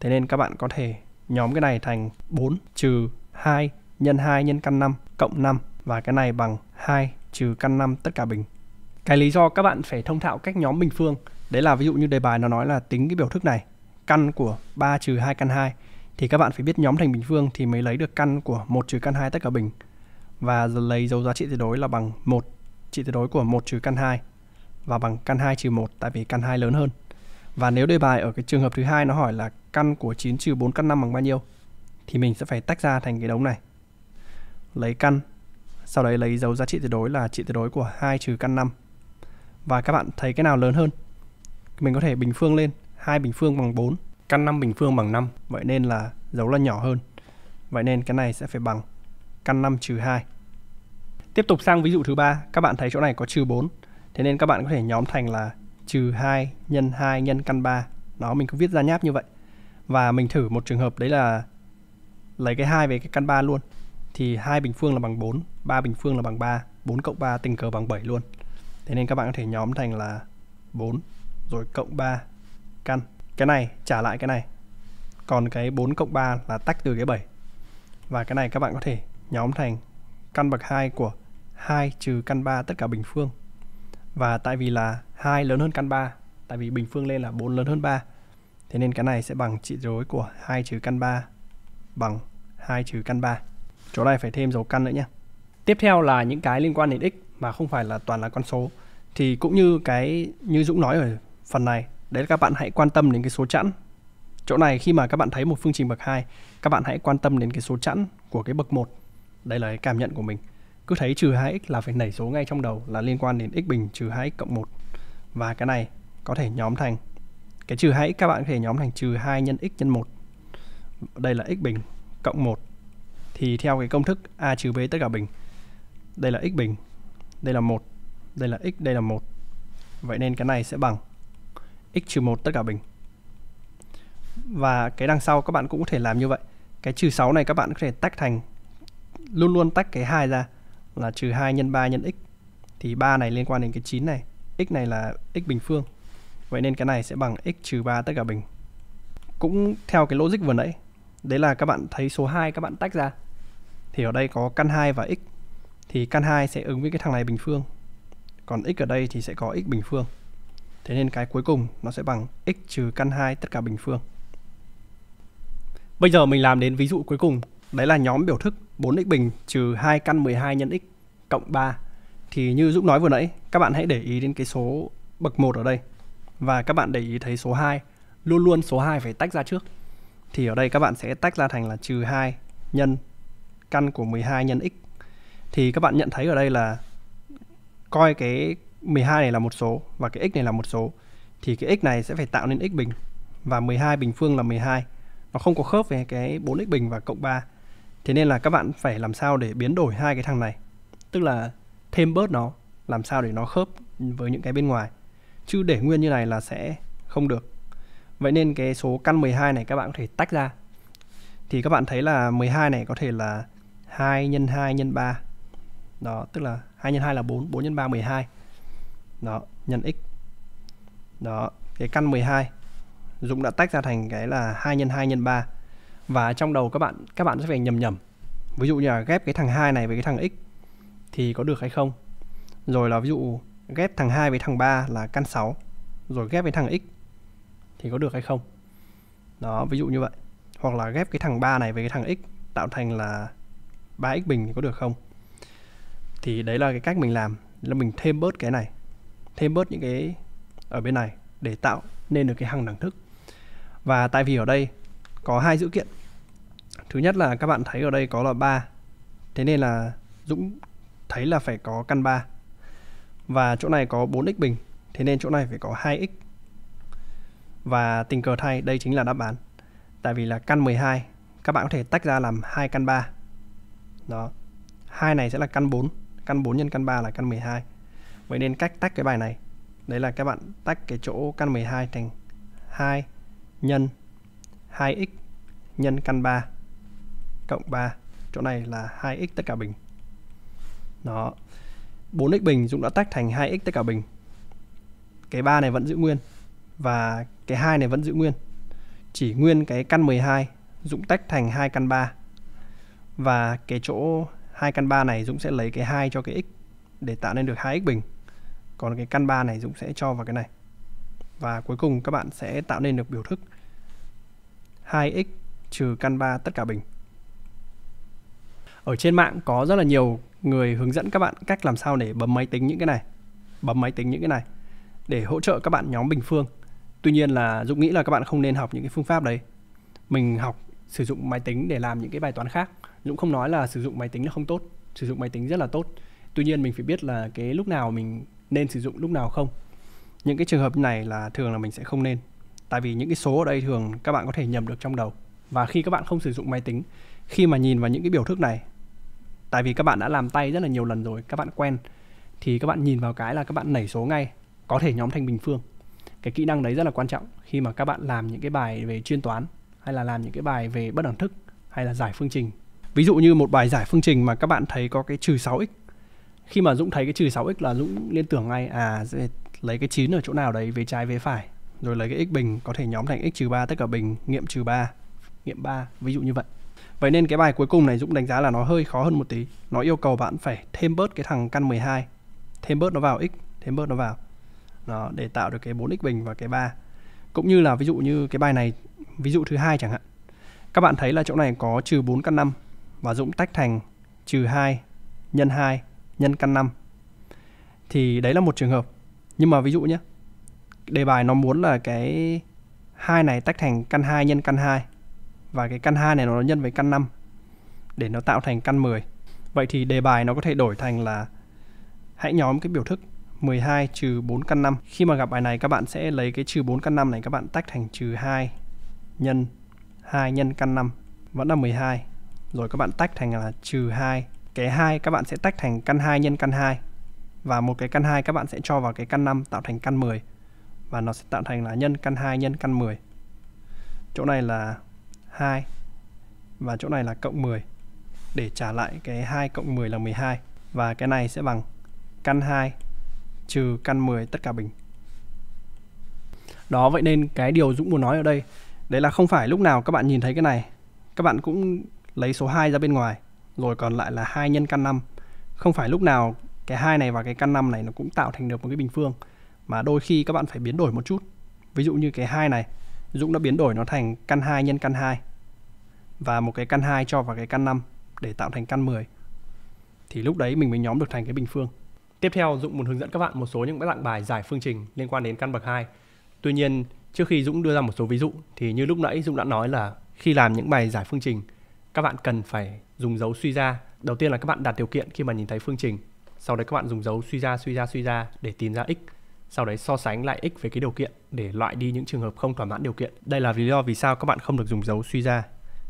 Speaker 1: Thế nên các bạn có thể nhóm cái này thành 4 trừ 2 nhân 2 nhân căn 5 cộng 5 và cái này bằng 2 trừ căn 5 tất cả bình. Cái lý do các bạn phải thông thạo cách nhóm bình phương đấy là ví dụ như đề bài nó nói là tính cái biểu thức này căn của 3 trừ 2 căn 2 thì các bạn phải biết nhóm thành bình phương thì mới lấy được căn của 1 trừ căn 2 tất cả bình và lấy dấu giá trị tuyệt đối là bằng 1 trị tuyệt đối của 1 trừ căn 2 và bằng căn 2 trừ 1 tại vì căn 2 lớn hơn. Và nếu đề bài ở cái trường hợp thứ hai nó hỏi là căn của 9 trừ 4 căn 5 bằng bao nhiêu thì mình sẽ phải tách ra thành cái đống này. Lấy căn, sau đấy lấy dấu giá trị tuyệt đối là trị tuyệt đối của 2 trừ căn 5. Và các bạn thấy cái nào lớn hơn? Mình có thể bình phương lên, 2 bình phương bằng 4, căn 5 bình phương bằng 5, vậy nên là dấu là nhỏ hơn. Vậy nên cái này sẽ phải bằng căn 5 trừ 2. Tiếp tục sang ví dụ thứ ba, các bạn thấy chỗ này có trừ 4 Thế nên các bạn có thể nhóm thành là trừ 2 nhân 2 nhân căn 3. Đó, mình cứ viết ra nháp như vậy. Và mình thử một trường hợp đấy là lấy cái 2 về cái căn 3 luôn. Thì hai bình phương là bằng 4, 3 bình phương là bằng 3, 4 cộng 3 tình cờ bằng 7 luôn. Thế nên các bạn có thể nhóm thành là 4 rồi cộng 3 căn. Cái này trả lại cái này. Còn cái 4 cộng 3 là tách từ cái 7. Và cái này các bạn có thể nhóm thành căn bậc 2 của 2 trừ căn 3 tất cả bình phương và tại vì là 2 lớn hơn căn 3 tại vì bình phương lên là 4 lớn hơn 3 thế nên cái này sẽ bằng trị rối của 2 trừ căn 3 bằng 2 trừ căn 3 chỗ này phải thêm dấu căn nữa nhé tiếp theo là những cái liên quan đến x mà không phải là toàn là con số thì cũng như cái như Dũng nói ở phần này đấy là các bạn hãy quan tâm đến cái số chẵn chỗ này khi mà các bạn thấy một phương trình bậc 2 các bạn hãy quan tâm đến cái số chẵn của cái bậc 1 đây là cái cảm nhận của mình cứ thấy trừ 2x là phải nảy số ngay trong đầu là liên quan đến x bình trừ 2x cộng 1 và cái này có thể nhóm thành cái trừ 2x các bạn có thể nhóm thành trừ 2 nhân x nhân 1 đây là x bình cộng 1 thì theo cái công thức a trừ b tất cả bình đây là x bình đây là 1 đây là x đây là 1 vậy nên cái này sẽ bằng x trừ 1 tất cả bình và cái đằng sau các bạn cũng có thể làm như vậy cái trừ 6 này các bạn có thể tách thành luôn luôn tách cái hai ra là trừ 2 nhân 3 nhân x thì 3 này liên quan đến cái 9 này x này là x bình phương vậy nên cái này sẽ bằng x trừ 3 tất cả bình cũng theo cái logic vừa nãy đấy là các bạn thấy số 2 các bạn tách ra thì ở đây có căn 2 và x thì căn 2 sẽ ứng với cái thằng này bình phương còn x ở đây thì sẽ có x bình phương thế nên cái cuối cùng nó sẽ bằng x trừ căn 2 tất cả bình phương bây giờ mình làm đến ví dụ cuối cùng đấy là nhóm biểu thức 4x bình trừ 2 căn 12 nhân x cộng 3 thì như Dũng nói vừa nãy các bạn hãy để ý đến cái số bậc 1 ở đây và các bạn để ý thấy số 2 luôn luôn số 2 phải tách ra trước thì ở đây các bạn sẽ tách ra thành là trừ 2 nhân căn của 12 nhân x thì các bạn nhận thấy ở đây là coi cái 12 này là một số và cái x này là một số thì cái x này sẽ phải tạo nên x bình và 12 bình phương là 12 nó không có khớp với cái 4x bình và cộng 3 Thế nên là các bạn phải làm sao để biến đổi hai cái thằng này. Tức là thêm bớt nó, làm sao để nó khớp với những cái bên ngoài. Chứ để nguyên như này là sẽ không được. Vậy nên cái số căn 12 này các bạn có thể tách ra. Thì các bạn thấy là 12 này có thể là 2 x 2 x 3. Đó, tức là 2 x 2 là 4, 4 x 3 12. Đó, nhân x. Đó, cái căn 12 Dũng đã tách ra thành cái là 2 x 2 x 3 và trong đầu các bạn các bạn sẽ phải nhầm nhầm ví dụ như là ghép cái thằng hai này với cái thằng x thì có được hay không rồi là ví dụ ghép thằng 2 với thằng 3 là căn 6 rồi ghép với thằng x thì có được hay không đó ví dụ như vậy hoặc là ghép cái thằng 3 này với cái thằng x tạo thành là 3x bình thì có được không thì đấy là cái cách mình làm là mình thêm bớt cái này thêm bớt những cái ở bên này để tạo nên được cái hằng đẳng thức và tại vì ở đây có hai dữ kiện thứ nhất là các bạn thấy ở đây có là ba thế nên là Dũng thấy là phải có căn 3 và chỗ này có 4x bình thế nên chỗ này phải có 2x và tình cờ thay đây chính là đáp án tại vì là căn 12 các bạn có thể tách ra làm hai căn 3 đó hai này sẽ là căn 4 căn 4 nhân căn 3 là căn 12 vậy nên cách tách cái bài này đấy là các bạn tách cái chỗ căn 12 thành 2 nhân 2x nhân căn 3 cộng 3 chỗ này là 2x tất cả bình nó 4x bình Dũng đã tách thành 2x tất cả bình cái 3 này vẫn giữ nguyên và cái 2 này vẫn giữ nguyên chỉ nguyên cái căn 12 Dũng tách thành hai căn 3 và cái chỗ hai căn 3 này Dũng sẽ lấy cái 2 cho cái x để tạo nên được 2x bình còn cái căn 3 này Dũng sẽ cho vào cái này và cuối cùng các bạn sẽ tạo nên được biểu thức 2x trừ căn 3 tất cả bình. Ở trên mạng có rất là nhiều người hướng dẫn các bạn cách làm sao để bấm máy tính những cái này, bấm máy tính những cái này để hỗ trợ các bạn nhóm bình phương. Tuy nhiên là Dũng nghĩ là các bạn không nên học những cái phương pháp đấy. Mình học sử dụng máy tính để làm những cái bài toán khác. Dũng không nói là sử dụng máy tính là không tốt, sử dụng máy tính rất là tốt. Tuy nhiên mình phải biết là cái lúc nào mình nên sử dụng lúc nào không. Những cái trường hợp này là thường là mình sẽ không nên tại vì những cái số ở đây thường các bạn có thể nhầm được trong đầu và khi các bạn không sử dụng máy tính khi mà nhìn vào những cái biểu thức này tại vì các bạn đã làm tay rất là nhiều lần rồi các bạn quen thì các bạn nhìn vào cái là các bạn nảy số ngay có thể nhóm thành bình phương cái kỹ năng đấy rất là quan trọng khi mà các bạn làm những cái bài về chuyên toán hay là làm những cái bài về bất đẳng thức hay là giải phương trình ví dụ như một bài giải phương trình mà các bạn thấy có cái trừ 6x khi mà Dũng thấy cái trừ 6x là Dũng liên tưởng ngay à lấy cái 9 ở chỗ nào đấy về trái về phải rồi lấy cái x bình có thể nhóm thành x trừ 3 tất cả bình nghiệm trừ 3 nghiệm 3 ví dụ như vậy Vậy nên cái bài cuối cùng này Dũng đánh giá là nó hơi khó hơn một tí Nó yêu cầu bạn phải thêm bớt cái thằng căn 12 Thêm bớt nó vào x Thêm bớt nó vào nó Để tạo được cái 4x bình và cái 3 Cũng như là ví dụ như cái bài này Ví dụ thứ hai chẳng hạn Các bạn thấy là chỗ này có trừ 4 căn 5 Và Dũng tách thành trừ 2 Nhân 2 Nhân căn 5 Thì đấy là một trường hợp Nhưng mà ví dụ nhé đề bài nó muốn là cái hai này tách thành căn 2 nhân căn 2 và cái căn 2 này nó nhân với căn 5 để nó tạo thành căn 10. Vậy thì đề bài nó có thể đổi thành là hãy nhóm cái biểu thức 12 trừ 4 căn 5. Khi mà gặp bài này các bạn sẽ lấy cái trừ 4 căn 5 này các bạn tách thành trừ 2 nhân 2 nhân căn 5 vẫn là 12. Rồi các bạn tách thành là trừ 2. Cái 2 các bạn sẽ tách thành căn 2 nhân căn 2 và một cái căn 2 các bạn sẽ cho vào cái căn 5 tạo thành căn 10 và nó sẽ tạo thành là nhân căn 2 nhân căn 10 chỗ này là 2 và chỗ này là cộng 10 để trả lại cái 2 cộng 10 là 12 và cái này sẽ bằng căn 2 trừ căn 10 tất cả bình đó vậy nên cái điều Dũng muốn nói ở đây đấy là không phải lúc nào các bạn nhìn thấy cái này các bạn cũng lấy số 2 ra bên ngoài rồi còn lại là 2 nhân căn 5 không phải lúc nào cái hai này và cái căn 5 này nó cũng tạo thành được một cái bình phương mà đôi khi các bạn phải biến đổi một chút ví dụ như cái hai này Dũng đã biến đổi nó thành căn 2 nhân căn 2 và một cái căn 2 cho vào cái căn 5 để tạo thành căn 10 thì lúc đấy mình mới nhóm được thành cái bình phương Tiếp theo Dũng muốn hướng dẫn các bạn một số những cái dạng bài giải phương trình liên quan đến căn bậc 2 Tuy nhiên trước khi Dũng đưa ra một số ví dụ thì như lúc nãy Dũng đã nói là khi làm những bài giải phương trình các bạn cần phải dùng dấu suy ra đầu tiên là các bạn đặt điều kiện khi mà nhìn thấy phương trình sau đấy các bạn dùng dấu suy ra suy ra suy ra để tìm ra x sau đấy so sánh lại x với cái điều kiện để loại đi những trường hợp không thỏa mãn điều kiện. Đây là lý do vì sao các bạn không được dùng dấu suy ra.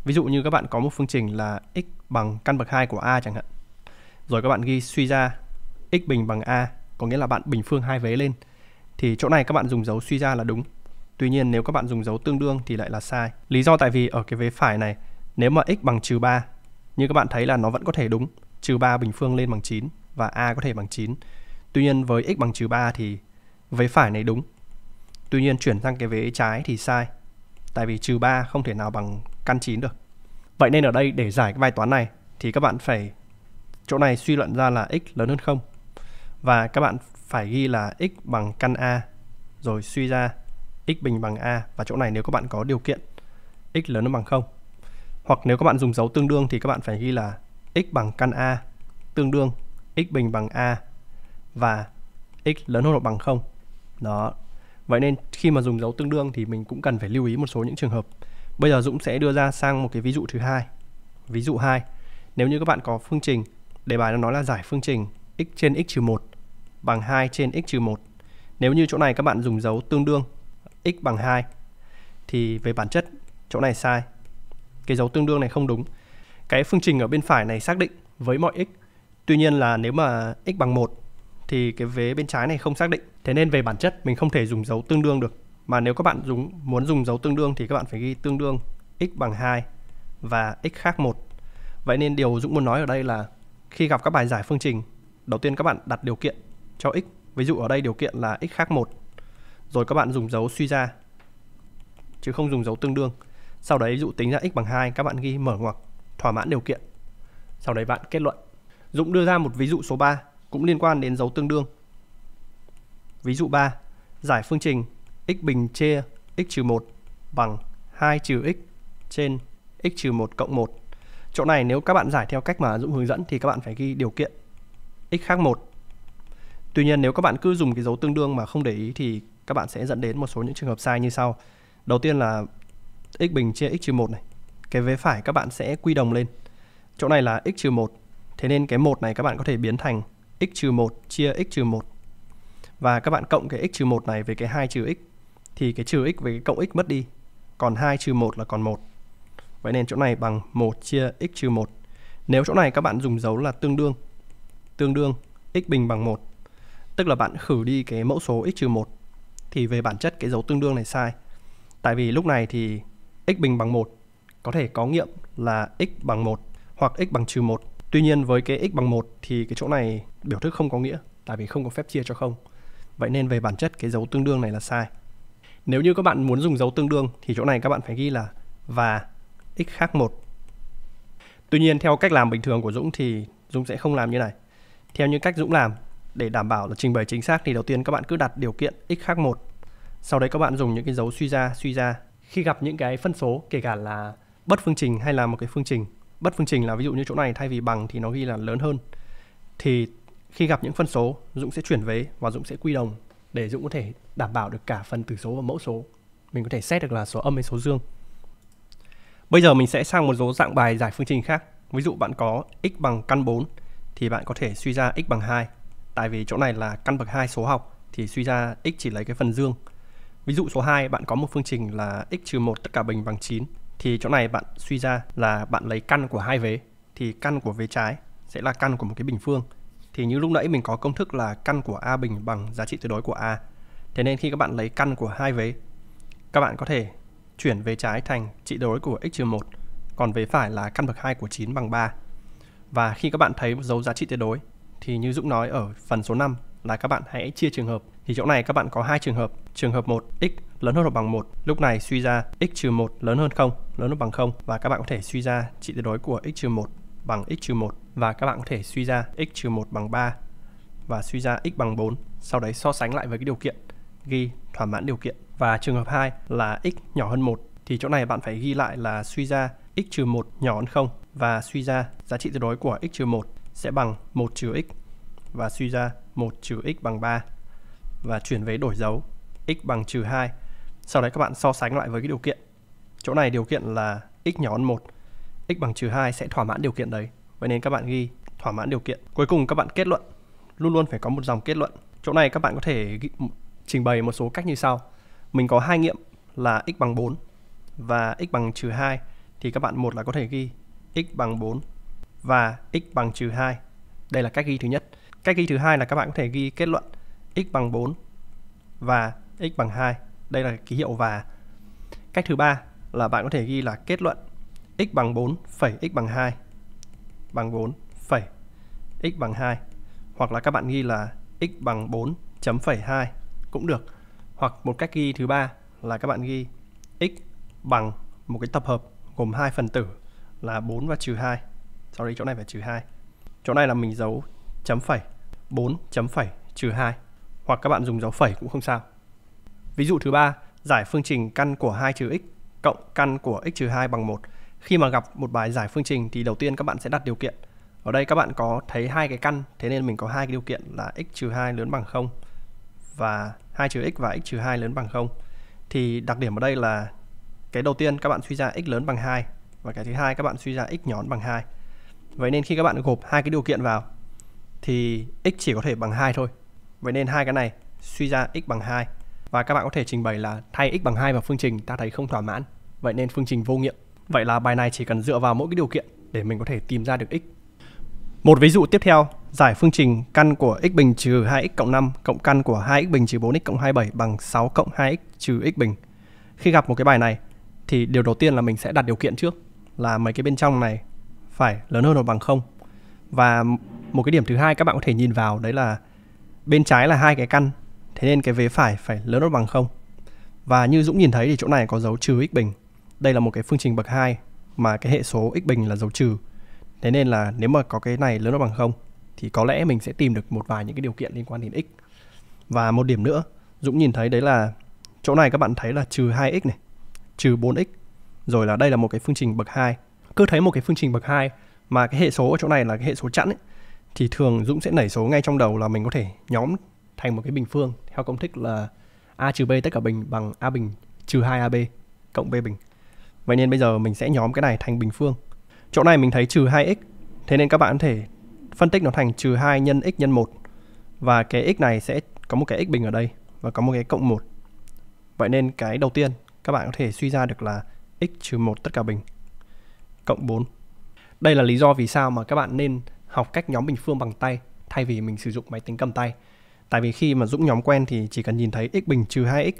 Speaker 1: Ví dụ như các bạn có một phương trình là x bằng căn bậc 2 của a chẳng hạn. Rồi các bạn ghi suy ra x bình bằng a, có nghĩa là bạn bình phương hai vế lên. Thì chỗ này các bạn dùng dấu suy ra là đúng. Tuy nhiên nếu các bạn dùng dấu tương đương thì lại là sai. Lý do tại vì ở cái vế phải này, nếu mà x bằng trừ 3, như các bạn thấy là nó vẫn có thể đúng. Trừ 3 bình phương lên bằng 9 và a có thể bằng 9. Tuy nhiên với x bằng trừ 3 thì vế phải này đúng tuy nhiên chuyển sang cái vế trái thì sai tại vì trừ 3 không thể nào bằng căn 9 được vậy nên ở đây để giải cái bài toán này thì các bạn phải chỗ này suy luận ra là x lớn hơn 0 và các bạn phải ghi là x bằng căn a rồi suy ra x bình bằng a và chỗ này nếu các bạn có điều kiện x lớn hơn bằng 0 hoặc nếu các bạn dùng dấu tương đương thì các bạn phải ghi là x bằng căn a tương đương x bình bằng a và x lớn hơn hoặc bằng 0 đó vậy nên khi mà dùng dấu tương đương thì mình cũng cần phải lưu ý một số những trường hợp bây giờ Dũng sẽ đưa ra sang một cái ví dụ thứ hai ví dụ hai nếu như các bạn có phương trình đề bài nó nói là giải phương trình x trên x trừ một bằng 2 trên x trừ 1 nếu như chỗ này các bạn dùng dấu tương đương x bằng 2 thì về bản chất chỗ này sai cái dấu tương đương này không đúng cái phương trình ở bên phải này xác định với mọi x tuy nhiên là nếu mà x bằng 1 thì cái vế bên trái này không xác định thế nên về bản chất mình không thể dùng dấu tương đương được mà nếu các bạn dùng muốn dùng dấu tương đương thì các bạn phải ghi tương đương x bằng 2 và x khác 1 vậy nên điều Dũng muốn nói ở đây là khi gặp các bài giải phương trình đầu tiên các bạn đặt điều kiện cho x ví dụ ở đây điều kiện là x khác 1 rồi các bạn dùng dấu suy ra chứ không dùng dấu tương đương sau đấy ví dụ tính ra x bằng 2 các bạn ghi mở ngoặc thỏa mãn điều kiện sau đấy bạn kết luận Dũng đưa ra một ví dụ số 3 cũng liên quan đến dấu tương đương. Ví dụ 3, giải phương trình x bình chia x-1 trừ bằng 2 trừ x trên x-1 trừ cộng 1. Chỗ này nếu các bạn giải theo cách mà Dũng hướng dẫn thì các bạn phải ghi điều kiện x khác 1. Tuy nhiên nếu các bạn cứ dùng cái dấu tương đương mà không để ý thì các bạn sẽ dẫn đến một số những trường hợp sai như sau. Đầu tiên là x bình chia x-1 trừ này. Cái vế phải các bạn sẽ quy đồng lên. Chỗ này là x-1. trừ Thế nên cái 1 này các bạn có thể biến thành x trừ 1 chia x trừ 1 và các bạn cộng cái x trừ 1 này với cái 2 trừ x thì cái trừ x với cái cộng x mất đi còn 2 trừ 1 là còn 1 vậy nên chỗ này bằng 1 chia x trừ 1 nếu chỗ này các bạn dùng dấu là tương đương tương đương x bình bằng 1 tức là bạn khử đi cái mẫu số x trừ 1 thì về bản chất cái dấu tương đương này sai tại vì lúc này thì x bình bằng 1 có thể có nghiệm là x bằng 1 hoặc x bằng trừ 1 Tuy nhiên với cái x bằng 1 thì cái chỗ này biểu thức không có nghĩa tại vì không có phép chia cho không. Vậy nên về bản chất cái dấu tương đương này là sai. Nếu như các bạn muốn dùng dấu tương đương thì chỗ này các bạn phải ghi là và x khác 1. Tuy nhiên theo cách làm bình thường của Dũng thì Dũng sẽ không làm như này. Theo như cách Dũng làm để đảm bảo là trình bày chính xác thì đầu tiên các bạn cứ đặt điều kiện x khác 1. Sau đấy các bạn dùng những cái dấu suy ra, suy ra. Khi gặp những cái phân số kể cả là bất phương trình hay là một cái phương trình bất phương trình là ví dụ như chỗ này thay vì bằng thì nó ghi là lớn hơn thì khi gặp những phân số Dũng sẽ chuyển về và Dũng sẽ quy đồng để Dũng có thể đảm bảo được cả phần tử số và mẫu số mình có thể xét được là số âm hay số dương bây giờ mình sẽ sang một số dạng bài giải phương trình khác ví dụ bạn có x bằng căn 4 thì bạn có thể suy ra x bằng 2 tại vì chỗ này là căn bậc 2 số học thì suy ra x chỉ lấy cái phần dương ví dụ số 2 bạn có một phương trình là x trừ 1 tất cả bình bằng 9 thì chỗ này bạn suy ra là bạn lấy căn của hai vế thì căn của vế trái sẽ là căn của một cái bình phương thì như lúc nãy mình có công thức là căn của a bình bằng giá trị tuyệt đối của a thế nên khi các bạn lấy căn của hai vế các bạn có thể chuyển vế trái thành trị đối của x 1 còn vế phải là căn bậc 2 của 9 bằng 3 và khi các bạn thấy dấu giá trị tuyệt đối thì như Dũng nói ở phần số 5 là các bạn hãy chia trường hợp thì chỗ này các bạn có hai trường hợp trường hợp 1 x lớn hơn hoặc bằng 1. Lúc này suy ra x 1 lớn hơn 0, lớn hơn bằng 0 và các bạn có thể suy ra trị tuyệt đối của x 1 bằng x 1 và các bạn có thể suy ra x 1 bằng 3 và suy ra x bằng 4. Sau đấy so sánh lại với cái điều kiện ghi thỏa mãn điều kiện. Và trường hợp 2 là x nhỏ hơn 1 thì chỗ này bạn phải ghi lại là suy ra x 1 nhỏ hơn 0 và suy ra giá trị tuyệt đối của x 1 sẽ bằng 1 trừ x và suy ra 1 trừ x bằng 3 và chuyển về đổi dấu x bằng trừ 2 sau đấy các bạn so sánh lại với cái điều kiện. Chỗ này điều kiện là x nhỏ hơn 1, x bằng trừ 2 sẽ thỏa mãn điều kiện đấy. Vậy nên các bạn ghi thỏa mãn điều kiện. Cuối cùng các bạn kết luận, luôn luôn phải có một dòng kết luận. Chỗ này các bạn có thể trình bày một số cách như sau. Mình có hai nghiệm là x bằng 4 và x bằng trừ 2 thì các bạn một là có thể ghi x bằng 4 và x bằng trừ 2. Đây là cách ghi thứ nhất. Cách ghi thứ hai là các bạn có thể ghi kết luận x bằng 4 và x bằng 2. Đây là ký hiệu và. Cách thứ ba là bạn có thể ghi là kết luận x bằng 4, phẩy x bằng 2 bằng 4, phẩy x bằng 2 hoặc là các bạn ghi là x bằng 4 chấm phẩy 2 cũng được. Hoặc một cách ghi thứ ba là các bạn ghi x bằng một cái tập hợp gồm hai phần tử là 4 và trừ 2. Sorry, chỗ này phải trừ 2. Chỗ này là mình dấu chấm phẩy 4 chấm phẩy trừ 2 hoặc các bạn dùng dấu phẩy cũng không sao. Ví dụ thứ ba, giải phương trình căn của 2 trừ x cộng căn của x trừ 2 bằng 1. Khi mà gặp một bài giải phương trình thì đầu tiên các bạn sẽ đặt điều kiện. Ở đây các bạn có thấy hai cái căn, thế nên mình có hai cái điều kiện là x trừ 2 lớn bằng 0 và 2 trừ x và x trừ 2 lớn bằng 0. Thì đặc điểm ở đây là cái đầu tiên các bạn suy ra x lớn bằng 2 và cái thứ hai các bạn suy ra x nhón bằng 2. Vậy nên khi các bạn gộp hai cái điều kiện vào thì x chỉ có thể bằng 2 thôi. Vậy nên hai cái này suy ra x bằng 2 và các bạn có thể trình bày là thay x bằng 2 vào phương trình ta thấy không thỏa mãn, vậy nên phương trình vô nghiệm. Vậy là bài này chỉ cần dựa vào mỗi cái điều kiện để mình có thể tìm ra được x. Một ví dụ tiếp theo, giải phương trình căn của x bình trừ 2x cộng 5 cộng căn của 2x bình trừ 4x cộng 27 bằng 6 cộng 2x trừ x bình. Khi gặp một cái bài này thì điều đầu tiên là mình sẽ đặt điều kiện trước là mấy cái bên trong này phải lớn hơn hoặc bằng 0. Và một cái điểm thứ hai các bạn có thể nhìn vào đấy là bên trái là hai cái căn Thế nên cái vế phải phải lớn hơn bằng 0. Và như Dũng nhìn thấy thì chỗ này có dấu trừ x bình. Đây là một cái phương trình bậc 2 mà cái hệ số x bình là dấu trừ. Thế nên là nếu mà có cái này lớn hơn bằng 0 thì có lẽ mình sẽ tìm được một vài những cái điều kiện liên quan đến x. Và một điểm nữa, Dũng nhìn thấy đấy là chỗ này các bạn thấy là trừ 2x này, trừ 4x. Rồi là đây là một cái phương trình bậc 2. Cứ thấy một cái phương trình bậc 2 mà cái hệ số ở chỗ này là cái hệ số chẵn ấy, thì thường Dũng sẽ nảy số ngay trong đầu là mình có thể nhóm thành một cái bình phương theo công thức là a trừ b tất cả bình bằng a bình trừ 2ab cộng b bình. Vậy nên bây giờ mình sẽ nhóm cái này thành bình phương. Chỗ này mình thấy trừ 2x, thế nên các bạn có thể phân tích nó thành trừ 2 nhân x nhân 1. Và cái x này sẽ có một cái x bình ở đây và có một cái cộng 1. Vậy nên cái đầu tiên các bạn có thể suy ra được là x trừ 1 tất cả bình cộng 4. Đây là lý do vì sao mà các bạn nên học cách nhóm bình phương bằng tay thay vì mình sử dụng máy tính cầm tay. Tại vì khi mà Dũng nhóm quen thì chỉ cần nhìn thấy x bình trừ 2x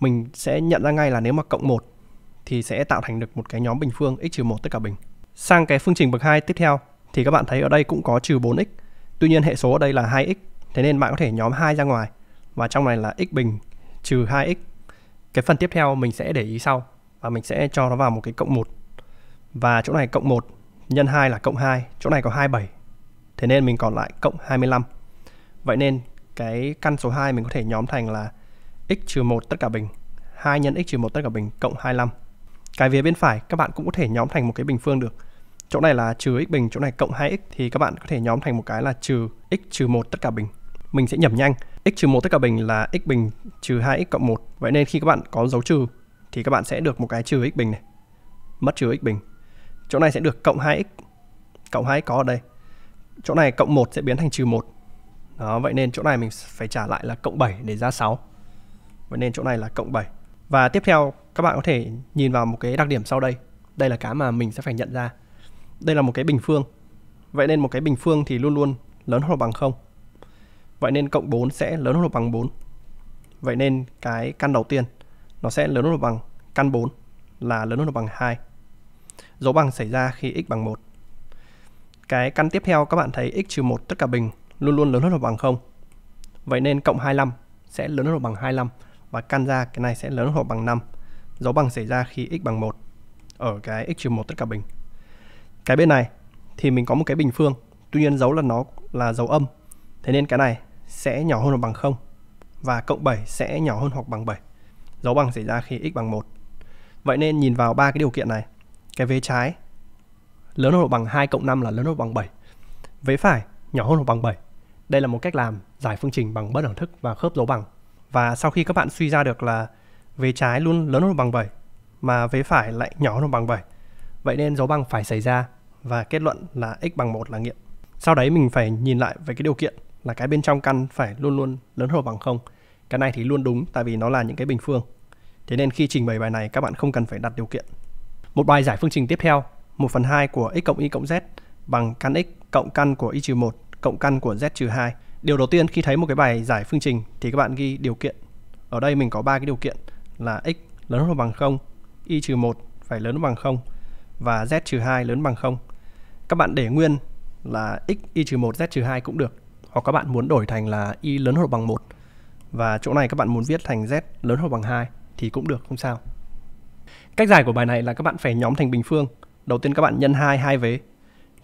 Speaker 1: mình sẽ nhận ra ngay là nếu mà cộng 1 thì sẽ tạo thành được một cái nhóm bình phương x trừ 1 tất cả bình. Sang cái phương trình bậc 2 tiếp theo thì các bạn thấy ở đây cũng có trừ 4x. Tuy nhiên hệ số ở đây là 2x, thế nên bạn có thể nhóm 2 ra ngoài và trong này là x bình trừ 2x. Cái phần tiếp theo mình sẽ để ý sau và mình sẽ cho nó vào một cái cộng 1. Và chỗ này cộng 1 nhân 2 là cộng 2, chỗ này có 27. Thế nên mình còn lại cộng 25. Vậy nên cái căn số 2 mình có thể nhóm thành là x trừ 1 tất cả bình 2 nhân x trừ 1 tất cả bình cộng 25 cái phía bên phải các bạn cũng có thể nhóm thành một cái bình phương được chỗ này là trừ x bình chỗ này cộng 2x thì các bạn có thể nhóm thành một cái là trừ x trừ 1 tất cả bình mình sẽ nhẩm nhanh x trừ 1 tất cả bình là x bình trừ 2x cộng 1 vậy nên khi các bạn có dấu trừ thì các bạn sẽ được một cái trừ x bình này mất trừ x bình chỗ này sẽ được cộng 2x cộng 2 có ở đây chỗ này cộng 1 sẽ biến thành trừ 1 đó, vậy nên chỗ này mình phải trả lại là cộng 7 để ra 6. Vậy nên chỗ này là cộng 7. Và tiếp theo các bạn có thể nhìn vào một cái đặc điểm sau đây. Đây là cái mà mình sẽ phải nhận ra. Đây là một cái bình phương. Vậy nên một cái bình phương thì luôn luôn lớn hơn hoặc bằng 0. Vậy nên cộng 4 sẽ lớn hơn hoặc bằng 4. Vậy nên cái căn đầu tiên nó sẽ lớn hơn hoặc bằng căn 4 là lớn hơn hoặc bằng 2. Dấu bằng xảy ra khi x bằng 1. Cái căn tiếp theo các bạn thấy x trừ 1 tất cả bình luôn luôn lớn hơn hoặc bằng 0. Vậy nên cộng 25 sẽ lớn hơn hoặc bằng 25 và căn ra cái này sẽ lớn hơn hoặc bằng 5. Dấu bằng xảy ra khi x bằng 1 ở cái x-1 tất cả bình. Cái bên này thì mình có một cái bình phương, tuy nhiên dấu là nó là dấu âm. Thế nên cái này sẽ nhỏ hơn hoặc bằng 0 và cộng 7 sẽ nhỏ hơn hoặc bằng 7. Dấu bằng xảy ra khi x bằng 1. Vậy nên nhìn vào ba cái điều kiện này, cái vế trái lớn hơn hoặc bằng 2 cộng 5 là lớn hơn hoặc bằng 7. Vế phải nhỏ hơn hoặc bằng 7 đây là một cách làm giải phương trình bằng bất đẳng thức và khớp dấu bằng. Và sau khi các bạn suy ra được là vế trái luôn lớn hơn bằng 7 mà vế phải lại nhỏ hơn bằng 7. Vậy nên dấu bằng phải xảy ra và kết luận là x bằng 1 là nghiệm. Sau đấy mình phải nhìn lại về cái điều kiện là cái bên trong căn phải luôn luôn lớn hơn bằng 0. Cái này thì luôn đúng tại vì nó là những cái bình phương. Thế nên khi trình bày bài này các bạn không cần phải đặt điều kiện. Một bài giải phương trình tiếp theo, 1 phần 2 của x cộng y cộng z bằng căn x cộng căn của y trừ 1 cộng căn của z trừ 2. Điều đầu tiên khi thấy một cái bài giải phương trình thì các bạn ghi điều kiện. Ở đây mình có ba cái điều kiện là x lớn hơn bằng 0, y trừ 1 phải lớn hơn bằng 0 và z trừ 2 lớn bằng 0. Các bạn để nguyên là x y trừ 1 z trừ 2 cũng được hoặc các bạn muốn đổi thành là y lớn hơn bằng 1 và chỗ này các bạn muốn viết thành z lớn hơn bằng 2 thì cũng được không sao. Cách giải của bài này là các bạn phải nhóm thành bình phương. Đầu tiên các bạn nhân 2 hai vế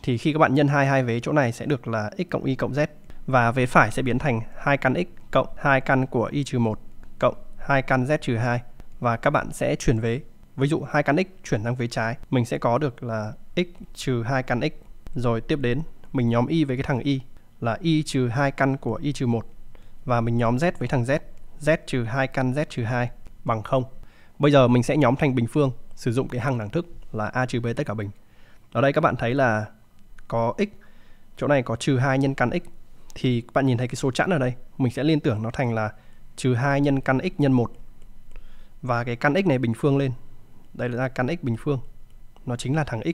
Speaker 1: thì khi các bạn nhân hai hai vế chỗ này sẽ được là x cộng y cộng z và vế phải sẽ biến thành hai căn x cộng hai căn của y trừ 1 cộng hai căn z trừ 2 và các bạn sẽ chuyển vế. Ví dụ hai căn x chuyển sang vế trái, mình sẽ có được là x trừ hai căn x. Rồi tiếp đến mình nhóm y với cái thằng y là y trừ hai căn của y trừ 1 và mình nhóm z với thằng z, z trừ hai căn z trừ 2 bằng 0. Bây giờ mình sẽ nhóm thành bình phương sử dụng cái hằng đẳng thức là a trừ b tất cả bình. Ở đây các bạn thấy là có x chỗ này có trừ 2 nhân căn x thì bạn nhìn thấy cái số chẵn ở đây mình sẽ liên tưởng nó thành là trừ 2 nhân căn x nhân 1 và cái căn x này bình phương lên đây là căn x bình phương nó chính là thằng x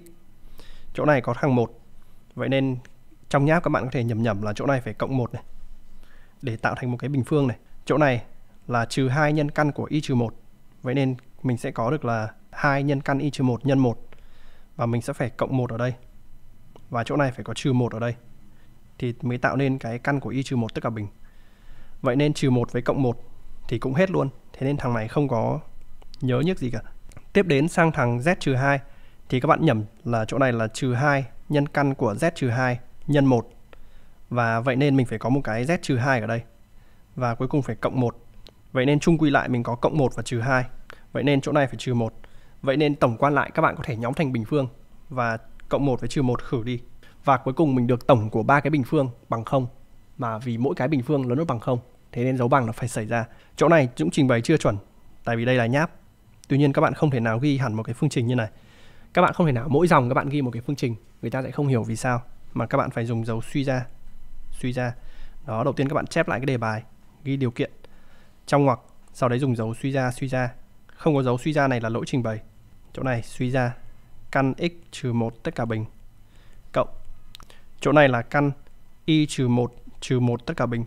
Speaker 1: chỗ này có thằng 1 vậy nên trong nháp các bạn có thể nhầm nhầm là chỗ này phải cộng 1 này để tạo thành một cái bình phương này chỗ này là trừ 2 nhân căn của y trừ 1 vậy nên mình sẽ có được là 2 nhân căn y trừ 1 nhân 1 và mình sẽ phải cộng 1 ở đây và chỗ này phải có trừ 1 ở đây thì mới tạo nên cái căn của y trừ 1 tất cả bình. Vậy nên trừ 1 với cộng 1 thì cũng hết luôn. Thế nên thằng này không có nhớ nhức gì cả. Tiếp đến sang thằng z trừ 2 thì các bạn nhẩm là chỗ này là trừ 2 nhân căn của z trừ 2 nhân 1. Và vậy nên mình phải có một cái z trừ 2 ở đây. Và cuối cùng phải cộng 1. Vậy nên chung quy lại mình có cộng 1 và trừ 2. Vậy nên chỗ này phải trừ 1. Vậy nên tổng quan lại các bạn có thể nhóm thành bình phương và cộng 1 với trừ 1 khử đi. Và cuối cùng mình được tổng của ba cái bình phương bằng 0 mà vì mỗi cái bình phương lớn hơn bằng 0. Thế nên dấu bằng nó phải xảy ra. Chỗ này cũng trình bày chưa chuẩn tại vì đây là nháp. Tuy nhiên các bạn không thể nào ghi hẳn một cái phương trình như này. Các bạn không thể nào mỗi dòng các bạn ghi một cái phương trình, người ta sẽ không hiểu vì sao mà các bạn phải dùng dấu suy ra. Suy ra. Đó, đầu tiên các bạn chép lại cái đề bài, ghi điều kiện trong ngoặc, sau đấy dùng dấu suy ra suy ra. Không có dấu suy ra này là lỗi trình bày. Chỗ này suy ra căn x trừ 1 tất cả bình cộng chỗ này là căn y trừ 1 trừ 1 tất cả bình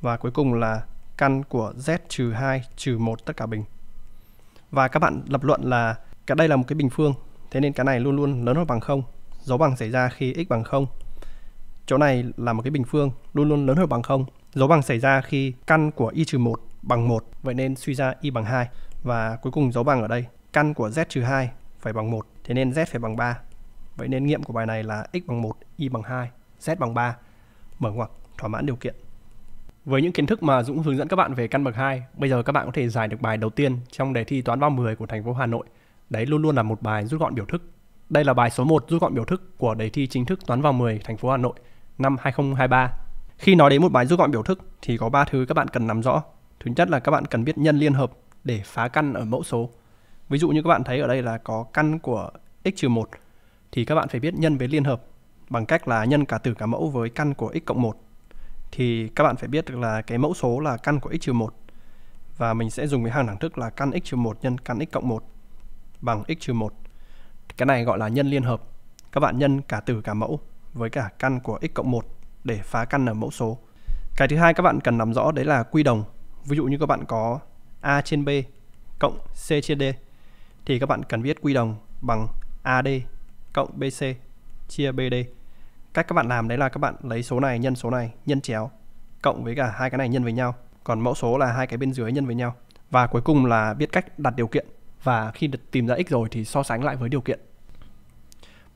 Speaker 1: và cuối cùng là căn của z trừ 2 trừ 1 tất cả bình và các bạn lập luận là cái đây là một cái bình phương thế nên cái này luôn luôn lớn hơn bằng không dấu bằng xảy ra khi x bằng 0 chỗ này là một cái bình phương luôn luôn lớn hơn bằng không dấu bằng xảy ra khi căn của y trừ 1 bằng 1 vậy nên suy ra y bằng 2 và cuối cùng dấu bằng ở đây căn của z trừ 2 phải bằng 1 Thế nên z phải bằng 3. Vậy nên nghiệm của bài này là x bằng 1, y bằng 2, z bằng 3, mở ngoặc thỏa mãn điều kiện. Với những kiến thức mà Dũng hướng dẫn các bạn về căn bậc 2, bây giờ các bạn có thể giải được bài đầu tiên trong đề thi toán vào 10 của thành phố Hà Nội. Đấy luôn luôn là một bài rút gọn biểu thức. Đây là bài số 1 rút gọn biểu thức của đề thi chính thức toán vào 10 thành phố Hà Nội năm 2023. Khi nói đến một bài rút gọn biểu thức thì có 3 thứ các bạn cần nắm rõ. Thứ nhất là các bạn cần biết nhân liên hợp để phá căn ở mẫu số. Ví dụ như các bạn thấy ở đây là có căn của x-1 trừ thì các bạn phải biết nhân với liên hợp bằng cách là nhân cả tử cả mẫu với căn của x cộng 1. Thì các bạn phải biết được là cái mẫu số là căn của x-1 trừ và mình sẽ dùng cái hàng đẳng thức là căn x-1 trừ nhân căn x cộng 1 bằng x-1. trừ Cái này gọi là nhân liên hợp. Các bạn nhân cả tử cả mẫu với cả căn của x cộng 1 để phá căn ở mẫu số. Cái thứ hai các bạn cần nắm rõ đấy là quy đồng. Ví dụ như các bạn có a trên b cộng c trên d thì các bạn cần viết quy đồng bằng AD cộng BC chia BD. Cách các bạn làm đấy là các bạn lấy số này nhân số này nhân chéo cộng với cả hai cái này nhân với nhau. Còn mẫu số là hai cái bên dưới nhân với nhau. Và cuối cùng là biết cách đặt điều kiện và khi được tìm ra x rồi thì so sánh lại với điều kiện.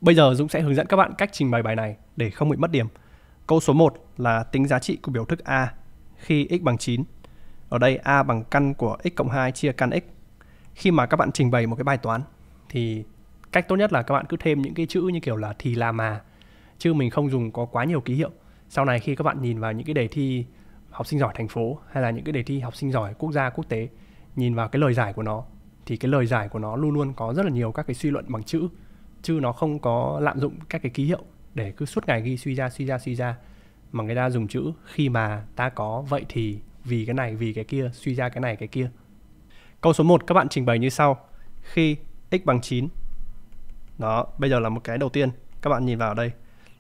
Speaker 1: Bây giờ Dũng sẽ hướng dẫn các bạn cách trình bày bài này để không bị mất điểm. Câu số 1 là tính giá trị của biểu thức A khi x bằng 9. Ở đây A bằng căn của x cộng 2 chia căn x khi mà các bạn trình bày một cái bài toán thì cách tốt nhất là các bạn cứ thêm những cái chữ như kiểu là thì là mà chứ mình không dùng có quá nhiều ký hiệu sau này khi các bạn nhìn vào những cái đề thi học sinh giỏi thành phố hay là những cái đề thi học sinh giỏi quốc gia quốc tế nhìn vào cái lời giải của nó thì cái lời giải của nó luôn luôn có rất là nhiều các cái suy luận bằng chữ chứ nó không có lạm dụng các cái ký hiệu để cứ suốt ngày ghi suy ra suy ra suy ra mà người ta dùng chữ khi mà ta có vậy thì vì cái này vì cái kia suy ra cái này cái kia Câu số 1 các bạn trình bày như sau. Khi x bằng 9. Đó, bây giờ là một cái đầu tiên. Các bạn nhìn vào đây.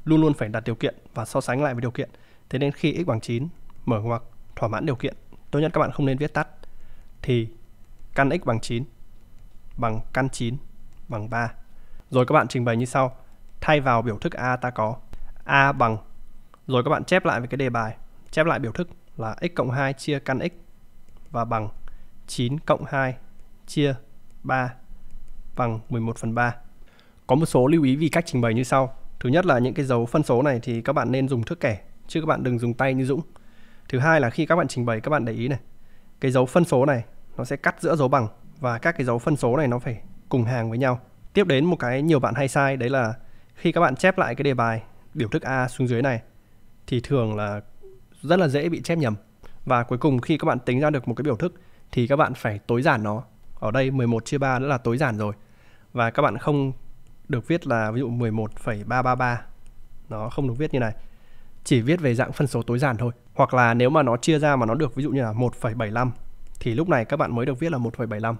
Speaker 1: Luôn luôn phải đặt điều kiện và so sánh lại với điều kiện. Thế nên khi x bằng 9 mở ngoặc thỏa mãn điều kiện, tốt nhất các bạn không nên viết tắt thì căn x bằng 9 bằng căn 9 bằng 3. Rồi các bạn trình bày như sau. Thay vào biểu thức a ta có a bằng rồi các bạn chép lại với cái đề bài, chép lại biểu thức là x cộng 2 chia căn x và bằng 9 cộng 2 chia 3 bằng 11 phần 3. Có một số lưu ý vì cách trình bày như sau. Thứ nhất là những cái dấu phân số này thì các bạn nên dùng thước kẻ, chứ các bạn đừng dùng tay như Dũng. Thứ hai là khi các bạn trình bày các bạn để ý này. Cái dấu phân số này nó sẽ cắt giữa dấu bằng và các cái dấu phân số này nó phải cùng hàng với nhau. Tiếp đến một cái nhiều bạn hay sai đấy là khi các bạn chép lại cái đề bài biểu thức A xuống dưới này thì thường là rất là dễ bị chép nhầm. Và cuối cùng khi các bạn tính ra được một cái biểu thức thì các bạn phải tối giản nó. Ở đây 11 chia 3 đã là tối giản rồi. Và các bạn không được viết là ví dụ 11,333. Nó không được viết như này. Chỉ viết về dạng phân số tối giản thôi. Hoặc là nếu mà nó chia ra mà nó được ví dụ như là 1,75 thì lúc này các bạn mới được viết là 1,75.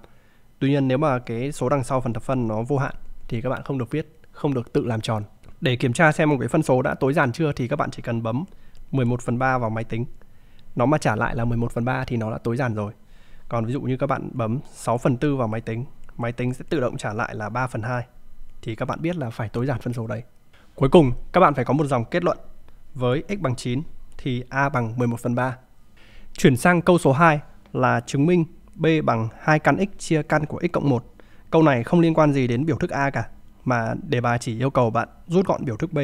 Speaker 1: Tuy nhiên nếu mà cái số đằng sau phần thập phân nó vô hạn thì các bạn không được viết, không được tự làm tròn. Để kiểm tra xem một cái phân số đã tối giản chưa thì các bạn chỉ cần bấm 11 phần 3 vào máy tính. Nó mà trả lại là 11 phần 3 thì nó đã tối giản rồi còn ví dụ như các bạn bấm 6 phần tư vào máy tính máy tính sẽ tự động trả lại là 3 phần 2 thì các bạn biết là phải tối giản phân số đấy cuối cùng các bạn phải có một dòng kết luận với x bằng 9 thì a bằng 11 phần 3 chuyển sang câu số 2 là chứng minh b bằng 2 căn x chia căn của x cộng 1 câu này không liên quan gì đến biểu thức a cả mà đề bài chỉ yêu cầu bạn rút gọn biểu thức b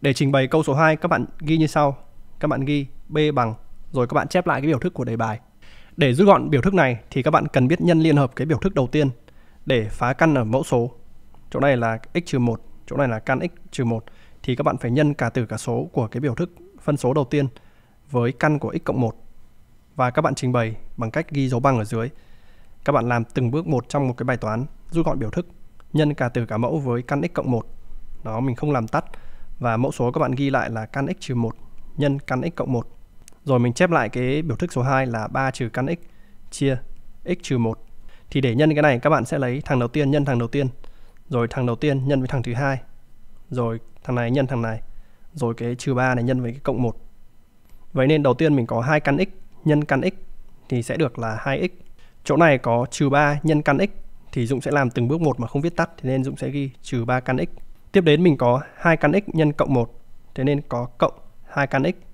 Speaker 1: để trình bày câu số 2 các bạn ghi như sau các bạn ghi b bằng rồi các bạn chép lại cái biểu thức của đề bài để rút gọn biểu thức này thì các bạn cần biết nhân liên hợp cái biểu thức đầu tiên để phá căn ở mẫu số. Chỗ này là x-1, chỗ này là căn x-1 thì các bạn phải nhân cả tử cả số của cái biểu thức phân số đầu tiên với căn của x cộng 1 và các bạn trình bày bằng cách ghi dấu bằng ở dưới. Các bạn làm từng bước một trong một cái bài toán rút gọn biểu thức nhân cả tử cả mẫu với căn x cộng 1. Đó mình không làm tắt và mẫu số các bạn ghi lại là căn x trừ 1 nhân căn x cộng 1 rồi mình chép lại cái biểu thức số 2 là 3 trừ căn x chia x trừ 1. Thì để nhân cái này các bạn sẽ lấy thằng đầu tiên nhân thằng đầu tiên. Rồi thằng đầu tiên nhân với thằng thứ hai. Rồi thằng này nhân thằng này. Rồi cái trừ 3 này nhân với cái cộng 1. Vậy nên đầu tiên mình có hai căn x nhân căn x thì sẽ được là 2x. Chỗ này có trừ 3 nhân căn x thì Dũng sẽ làm từng bước một mà không viết tắt thế nên Dũng sẽ ghi trừ 3 căn x. Tiếp đến mình có 2 căn x nhân cộng 1 thế nên có cộng 2 căn x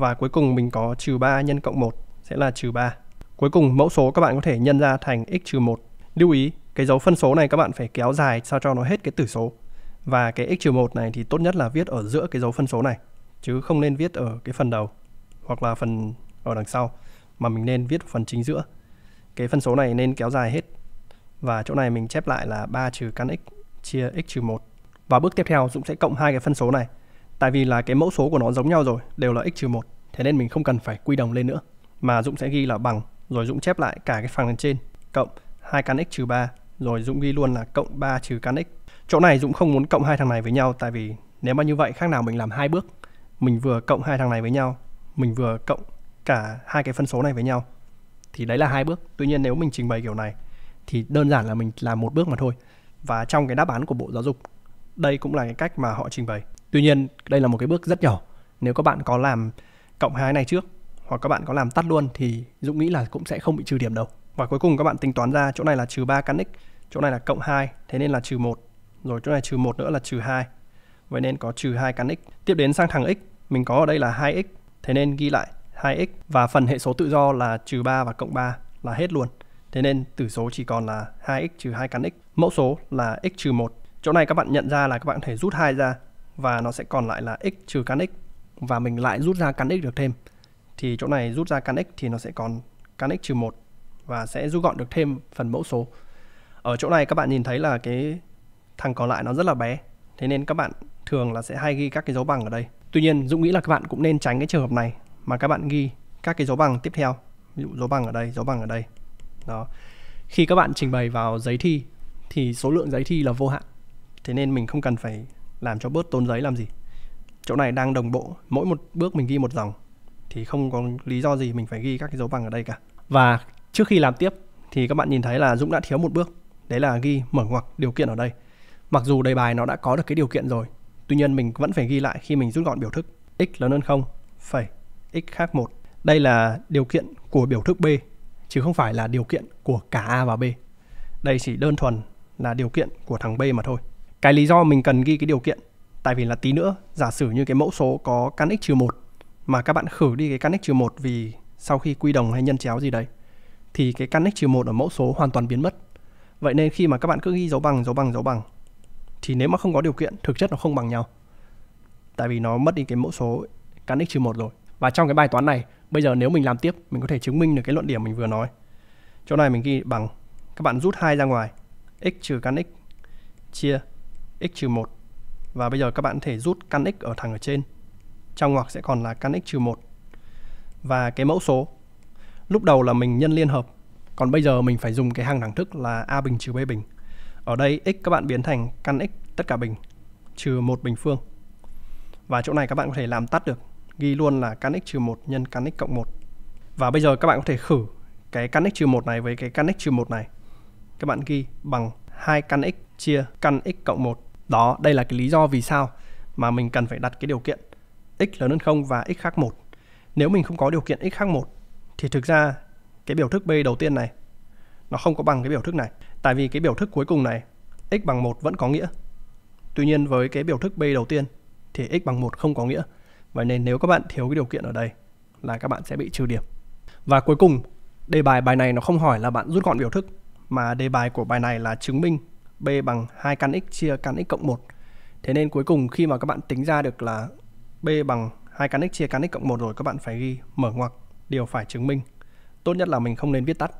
Speaker 1: và cuối cùng mình có trừ 3 nhân cộng 1 sẽ là trừ 3. Cuối cùng mẫu số các bạn có thể nhân ra thành x trừ 1. Lưu ý, cái dấu phân số này các bạn phải kéo dài sao cho nó hết cái tử số. Và cái x trừ 1 này thì tốt nhất là viết ở giữa cái dấu phân số này, chứ không nên viết ở cái phần đầu hoặc là phần ở đằng sau mà mình nên viết phần chính giữa. Cái phân số này nên kéo dài hết. Và chỗ này mình chép lại là 3 trừ căn x chia x trừ 1. Và bước tiếp theo Dũng sẽ cộng hai cái phân số này Tại vì là cái mẫu số của nó giống nhau rồi, đều là x trừ 1, thế nên mình không cần phải quy đồng lên nữa. Mà Dũng sẽ ghi là bằng, rồi Dũng chép lại cả cái phần trên, cộng 2 căn x trừ 3, rồi Dũng ghi luôn là cộng 3 trừ căn x. Chỗ này Dũng không muốn cộng hai thằng này với nhau tại vì nếu mà như vậy khác nào mình làm hai bước. Mình vừa cộng hai thằng này với nhau, mình vừa cộng cả hai cái phân số này với nhau. Thì đấy là hai bước. Tuy nhiên nếu mình trình bày kiểu này thì đơn giản là mình làm một bước mà thôi. Và trong cái đáp án của Bộ Giáo dục, đây cũng là cái cách mà họ trình bày. Tuy nhiên đây là một cái bước rất nhỏ. Nếu các bạn có làm cộng hai này trước hoặc các bạn có làm tắt luôn thì Dũng nghĩ là cũng sẽ không bị trừ điểm đâu. Và cuối cùng các bạn tính toán ra chỗ này là trừ 3 căn x, chỗ này là cộng 2, thế nên là trừ 1. Rồi chỗ này trừ 1 nữa là trừ 2. Vậy nên có trừ 2 căn x. Tiếp đến sang thằng x, mình có ở đây là 2x, thế nên ghi lại 2x và phần hệ số tự do là trừ 3 và cộng 3 là hết luôn. Thế nên tử số chỉ còn là 2x trừ 2 căn x. Mẫu số là x trừ 1. Chỗ này các bạn nhận ra là các bạn có thể rút 2 ra và nó sẽ còn lại là x trừ căn x và mình lại rút ra căn x được thêm thì chỗ này rút ra căn x thì nó sẽ còn căn x trừ 1 và sẽ rút gọn được thêm phần mẫu số ở chỗ này các bạn nhìn thấy là cái thằng còn lại nó rất là bé thế nên các bạn thường là sẽ hay ghi các cái dấu bằng ở đây tuy nhiên Dũng nghĩ là các bạn cũng nên tránh cái trường hợp này mà các bạn ghi các cái dấu bằng tiếp theo ví dụ dấu bằng ở đây dấu bằng ở đây đó khi các bạn trình bày vào giấy thi thì số lượng giấy thi là vô hạn thế nên mình không cần phải làm cho bớt tốn giấy làm gì chỗ này đang đồng bộ mỗi một bước mình ghi một dòng thì không có lý do gì mình phải ghi các cái dấu bằng ở đây cả và trước khi làm tiếp thì các bạn nhìn thấy là Dũng đã thiếu một bước đấy là ghi mở ngoặc điều kiện ở đây mặc dù đề bài nó đã có được cái điều kiện rồi tuy nhiên mình vẫn phải ghi lại khi mình rút gọn biểu thức x lớn hơn 0 phẩy x khác 1 đây là điều kiện của biểu thức B chứ không phải là điều kiện của cả A và B đây chỉ đơn thuần là điều kiện của thằng B mà thôi cái lý do mình cần ghi cái điều kiện tại vì là tí nữa giả sử như cái mẫu số có căn x trừ một mà các bạn khử đi cái căn x trừ một vì sau khi quy đồng hay nhân chéo gì đấy thì cái căn x trừ một ở mẫu số hoàn toàn biến mất. Vậy nên khi mà các bạn cứ ghi dấu bằng dấu bằng dấu bằng thì nếu mà không có điều kiện thực chất nó không bằng nhau. Tại vì nó mất đi cái mẫu số căn x trừ một rồi. Và trong cái bài toán này, bây giờ nếu mình làm tiếp, mình có thể chứng minh được cái luận điểm mình vừa nói. Chỗ này mình ghi bằng các bạn rút hai ra ngoài, x trừ căn x chia x 1 và bây giờ các bạn có thể rút căn x ở thẳng ở trên trong ngoặc sẽ còn là căn x 1 và cái mẫu số lúc đầu là mình nhân liên hợp còn bây giờ mình phải dùng cái hàng đẳng thức là a bình trừ b bình ở đây x các bạn biến thành căn x tất cả bình trừ một bình phương và chỗ này các bạn có thể làm tắt được ghi luôn là căn x trừ 1 nhân căn x cộng 1 và bây giờ các bạn có thể khử cái căn x trừ 1 này với cái căn x trừ 1 này các bạn ghi bằng 2 căn x chia căn x cộng 1 đó, đây là cái lý do vì sao mà mình cần phải đặt cái điều kiện x lớn hơn 0 và x khác 1. Nếu mình không có điều kiện x khác 1 thì thực ra cái biểu thức b đầu tiên này nó không có bằng cái biểu thức này. Tại vì cái biểu thức cuối cùng này x bằng 1 vẫn có nghĩa. Tuy nhiên với cái biểu thức b đầu tiên thì x bằng 1 không có nghĩa. Vậy nên nếu các bạn thiếu cái điều kiện ở đây là các bạn sẽ bị trừ điểm. Và cuối cùng, đề bài bài này nó không hỏi là bạn rút gọn biểu thức mà đề bài của bài này là chứng minh B bằng 2 căn x chia căn x cộng 1. Thế nên cuối cùng khi mà các bạn tính ra được là B bằng 2 căn x chia căn x cộng 1 rồi các bạn phải ghi mở ngoặc điều phải chứng minh. Tốt nhất là mình không nên viết tắt.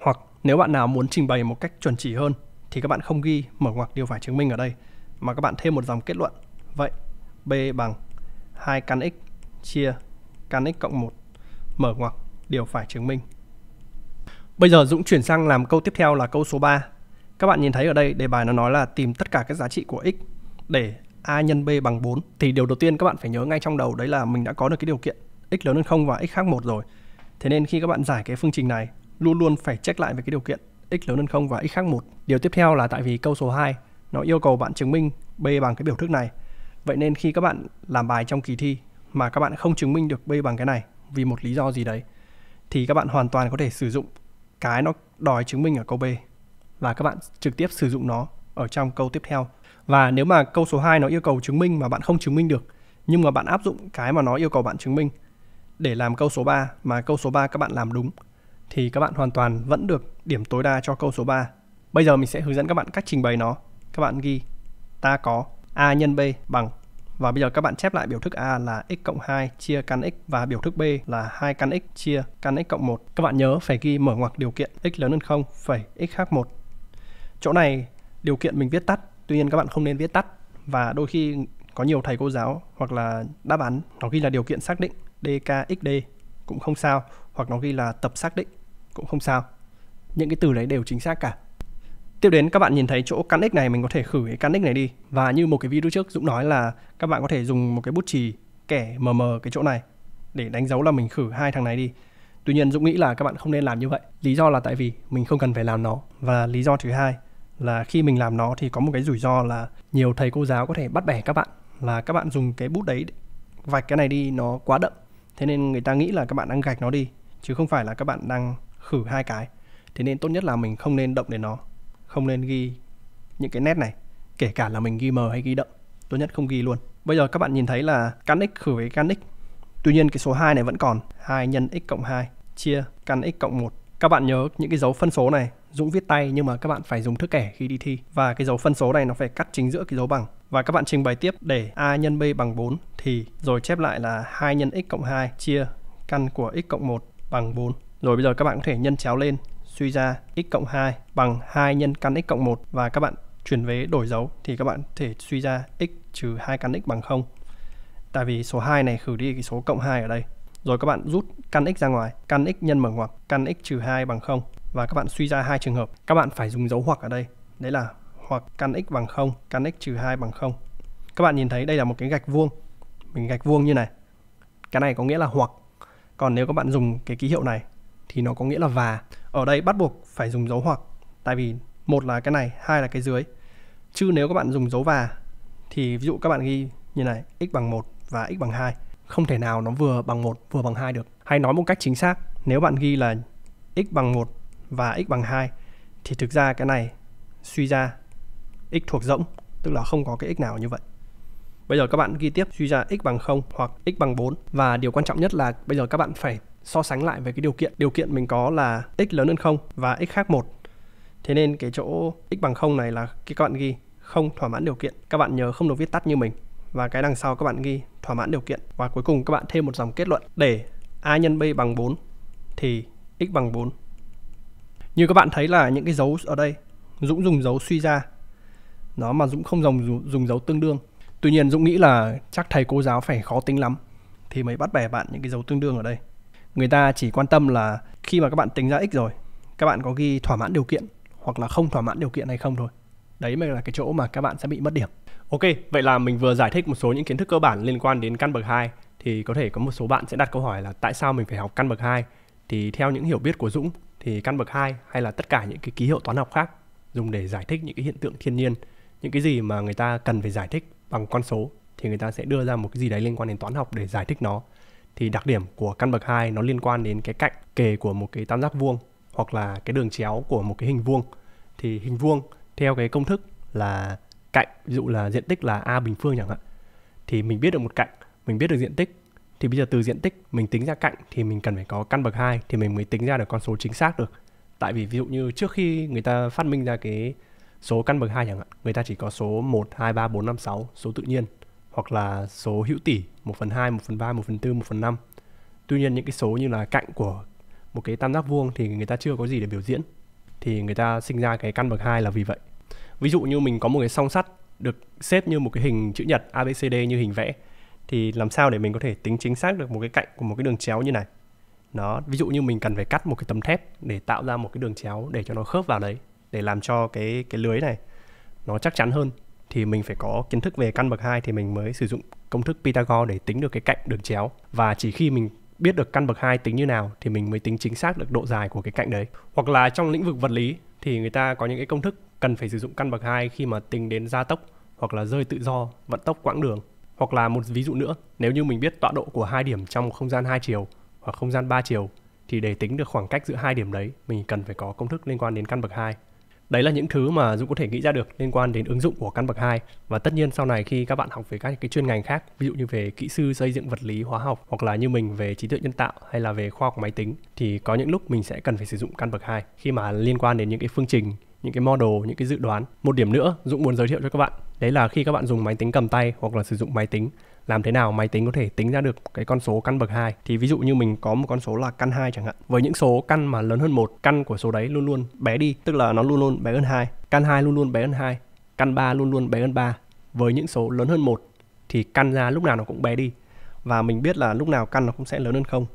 Speaker 1: Hoặc nếu bạn nào muốn trình bày một cách chuẩn chỉ hơn thì các bạn không ghi mở ngoặc điều phải chứng minh ở đây mà các bạn thêm một dòng kết luận. Vậy B bằng 2 căn x chia căn x cộng 1 mở ngoặc điều phải chứng minh. Bây giờ Dũng chuyển sang làm câu tiếp theo là câu số 3. Các bạn nhìn thấy ở đây đề bài nó nói là tìm tất cả các giá trị của x để a nhân b bằng 4 thì điều đầu tiên các bạn phải nhớ ngay trong đầu đấy là mình đã có được cái điều kiện x lớn hơn 0 và x khác 1 rồi. Thế nên khi các bạn giải cái phương trình này luôn luôn phải check lại về cái điều kiện x lớn hơn 0 và x khác 1. Điều tiếp theo là tại vì câu số 2 nó yêu cầu bạn chứng minh b bằng cái biểu thức này. Vậy nên khi các bạn làm bài trong kỳ thi mà các bạn không chứng minh được b bằng cái này vì một lý do gì đấy thì các bạn hoàn toàn có thể sử dụng cái nó đòi chứng minh ở câu B và các bạn trực tiếp sử dụng nó ở trong câu tiếp theo. Và nếu mà câu số 2 nó yêu cầu chứng minh mà bạn không chứng minh được nhưng mà bạn áp dụng cái mà nó yêu cầu bạn chứng minh để làm câu số 3 mà câu số 3 các bạn làm đúng thì các bạn hoàn toàn vẫn được điểm tối đa cho câu số 3. Bây giờ mình sẽ hướng dẫn các bạn cách trình bày nó. Các bạn ghi ta có a nhân b bằng và bây giờ các bạn chép lại biểu thức A là x cộng 2 chia căn x và biểu thức B là 2 căn x chia căn x cộng 1. Các bạn nhớ phải ghi mở ngoặc điều kiện x lớn hơn 0, phẩy x khác 1 chỗ này điều kiện mình viết tắt tuy nhiên các bạn không nên viết tắt và đôi khi có nhiều thầy cô giáo hoặc là đáp án nó ghi là điều kiện xác định DKXD cũng không sao hoặc nó ghi là tập xác định cũng không sao những cái từ đấy đều chính xác cả Tiếp đến các bạn nhìn thấy chỗ căn x này mình có thể khử cái căn x này đi và như một cái video trước Dũng nói là các bạn có thể dùng một cái bút chì kẻ mờ mờ cái chỗ này để đánh dấu là mình khử hai thằng này đi. Tuy nhiên Dũng nghĩ là các bạn không nên làm như vậy. Lý do là tại vì mình không cần phải làm nó và lý do thứ hai là khi mình làm nó thì có một cái rủi ro là nhiều thầy cô giáo có thể bắt bẻ các bạn là các bạn dùng cái bút đấy vạch cái này đi nó quá đậm thế nên người ta nghĩ là các bạn đang gạch nó đi chứ không phải là các bạn đang khử hai cái thế nên tốt nhất là mình không nên động đến nó không nên ghi những cái nét này kể cả là mình ghi mờ hay ghi đậm tốt nhất không ghi luôn bây giờ các bạn nhìn thấy là căn x khử với căn x tuy nhiên cái số 2 này vẫn còn 2 nhân x cộng 2 chia căn x cộng 1 các bạn nhớ những cái dấu phân số này, Dũng viết tay nhưng mà các bạn phải dùng thước kẻ khi đi thi và cái dấu phân số này nó phải cắt chính giữa cái dấu bằng. Và các bạn trình bày tiếp để A nhân B bằng 4 thì rồi chép lại là 2 nhân x cộng 2 chia căn của x cộng 1 bằng 4. Rồi bây giờ các bạn có thể nhân chéo lên, suy ra x cộng 2 bằng 2 nhân căn x cộng 1 và các bạn chuyển vế đổi dấu thì các bạn thể suy ra x trừ 2 căn x bằng 0. Tại vì số 2 này khử đi cái số cộng 2 ở đây rồi các bạn rút căn x ra ngoài, căn x nhân mở ngoặc, căn x trừ 2 bằng 0 và các bạn suy ra hai trường hợp. Các bạn phải dùng dấu hoặc ở đây. Đấy là hoặc căn x bằng 0, căn x trừ 2 bằng 0. Các bạn nhìn thấy đây là một cái gạch vuông. Mình gạch vuông như này. Cái này có nghĩa là hoặc. Còn nếu các bạn dùng cái ký hiệu này thì nó có nghĩa là và. Ở đây bắt buộc phải dùng dấu hoặc tại vì một là cái này, hai là cái dưới. Chứ nếu các bạn dùng dấu và thì ví dụ các bạn ghi như này, x bằng 1 và x bằng 2 không thể nào nó vừa bằng một vừa bằng hai được. Hay nói một cách chính xác, nếu bạn ghi là x bằng 1 và x bằng 2 thì thực ra cái này suy ra x thuộc rỗng, tức là không có cái x nào như vậy. Bây giờ các bạn ghi tiếp suy ra x bằng 0 hoặc x bằng 4 và điều quan trọng nhất là bây giờ các bạn phải so sánh lại với cái điều kiện. Điều kiện mình có là x lớn hơn 0 và x khác 1. Thế nên cái chỗ x bằng 0 này là cái các bạn ghi không thỏa mãn điều kiện. Các bạn nhớ không được viết tắt như mình và cái đằng sau các bạn ghi thỏa mãn điều kiện và cuối cùng các bạn thêm một dòng kết luận để a nhân b bằng 4 thì x bằng 4. Như các bạn thấy là những cái dấu ở đây Dũng dùng dấu suy ra nó mà Dũng không dùng dùng dấu tương đương. Tuy nhiên Dũng nghĩ là chắc thầy cô giáo phải khó tính lắm thì mới bắt bẻ bạn những cái dấu tương đương ở đây. Người ta chỉ quan tâm là khi mà các bạn tính ra x rồi, các bạn có ghi thỏa mãn điều kiện hoặc là không thỏa mãn điều kiện hay không thôi. Đấy mới là cái chỗ mà các bạn sẽ bị mất điểm. Ok, vậy là mình vừa giải thích một số những kiến thức cơ bản liên quan đến căn bậc 2 thì có thể có một số bạn sẽ đặt câu hỏi là tại sao mình phải học căn bậc 2? Thì theo những hiểu biết của Dũng thì căn bậc 2 hay là tất cả những cái ký hiệu toán học khác dùng để giải thích những cái hiện tượng thiên nhiên, những cái gì mà người ta cần phải giải thích bằng con số thì người ta sẽ đưa ra một cái gì đấy liên quan đến toán học để giải thích nó. Thì đặc điểm của căn bậc 2 nó liên quan đến cái cạnh kề của một cái tam giác vuông hoặc là cái đường chéo của một cái hình vuông. Thì hình vuông theo cái công thức là cạnh ví dụ là diện tích là a bình phương chẳng hạn thì mình biết được một cạnh mình biết được diện tích thì bây giờ từ diện tích mình tính ra cạnh thì mình cần phải có căn bậc 2 thì mình mới tính ra được con số chính xác được tại vì ví dụ như trước khi người ta phát minh ra cái số căn bậc 2 chẳng hạn người ta chỉ có số 1, 2, 3, 4, 5, 6 số tự nhiên hoặc là số hữu tỉ 1 phần 2, 1 phần 3, 1 phần 4, 1 phần 5 tuy nhiên những cái số như là cạnh của một cái tam giác vuông thì người ta chưa có gì để biểu diễn thì người ta sinh ra cái căn bậc 2 là vì vậy ví dụ như mình có một cái song sắt được xếp như một cái hình chữ nhật ABCD như hình vẽ thì làm sao để mình có thể tính chính xác được một cái cạnh của một cái đường chéo như này nó ví dụ như mình cần phải cắt một cái tấm thép để tạo ra một cái đường chéo để cho nó khớp vào đấy để làm cho cái cái lưới này nó chắc chắn hơn thì mình phải có kiến thức về căn bậc 2 thì mình mới sử dụng công thức Pythagore để tính được cái cạnh đường chéo và chỉ khi mình biết được căn bậc 2 tính như nào thì mình mới tính chính xác được độ dài của cái cạnh đấy. Hoặc là trong lĩnh vực vật lý thì người ta có những cái công thức cần phải sử dụng căn bậc 2 khi mà tính đến gia tốc hoặc là rơi tự do, vận tốc quãng đường. Hoặc là một ví dụ nữa, nếu như mình biết tọa độ của hai điểm trong không gian 2 chiều hoặc không gian 3 chiều thì để tính được khoảng cách giữa hai điểm đấy, mình cần phải có công thức liên quan đến căn bậc 2. Đấy là những thứ mà Dũng có thể nghĩ ra được liên quan đến ứng dụng của căn bậc 2 và tất nhiên sau này khi các bạn học về các cái chuyên ngành khác, ví dụ như về kỹ sư xây dựng vật lý hóa học hoặc là như mình về trí tuệ nhân tạo hay là về khoa học máy tính thì có những lúc mình sẽ cần phải sử dụng căn bậc 2 khi mà liên quan đến những cái phương trình những cái model, những cái dự đoán. Một điểm nữa Dũng muốn giới thiệu cho các bạn, đấy là khi các bạn dùng máy tính cầm tay hoặc là sử dụng máy tính, làm thế nào máy tính có thể tính ra được cái con số căn bậc 2. Thì ví dụ như mình có một con số là căn 2 chẳng hạn. Với những số căn mà lớn hơn một, căn của số đấy luôn luôn bé đi, tức là nó luôn luôn bé hơn 2. Căn 2 luôn luôn bé hơn 2, căn 3 luôn luôn bé hơn 3. Với những số lớn hơn một thì căn ra lúc nào nó cũng bé đi và mình biết là lúc nào căn nó cũng sẽ lớn hơn không.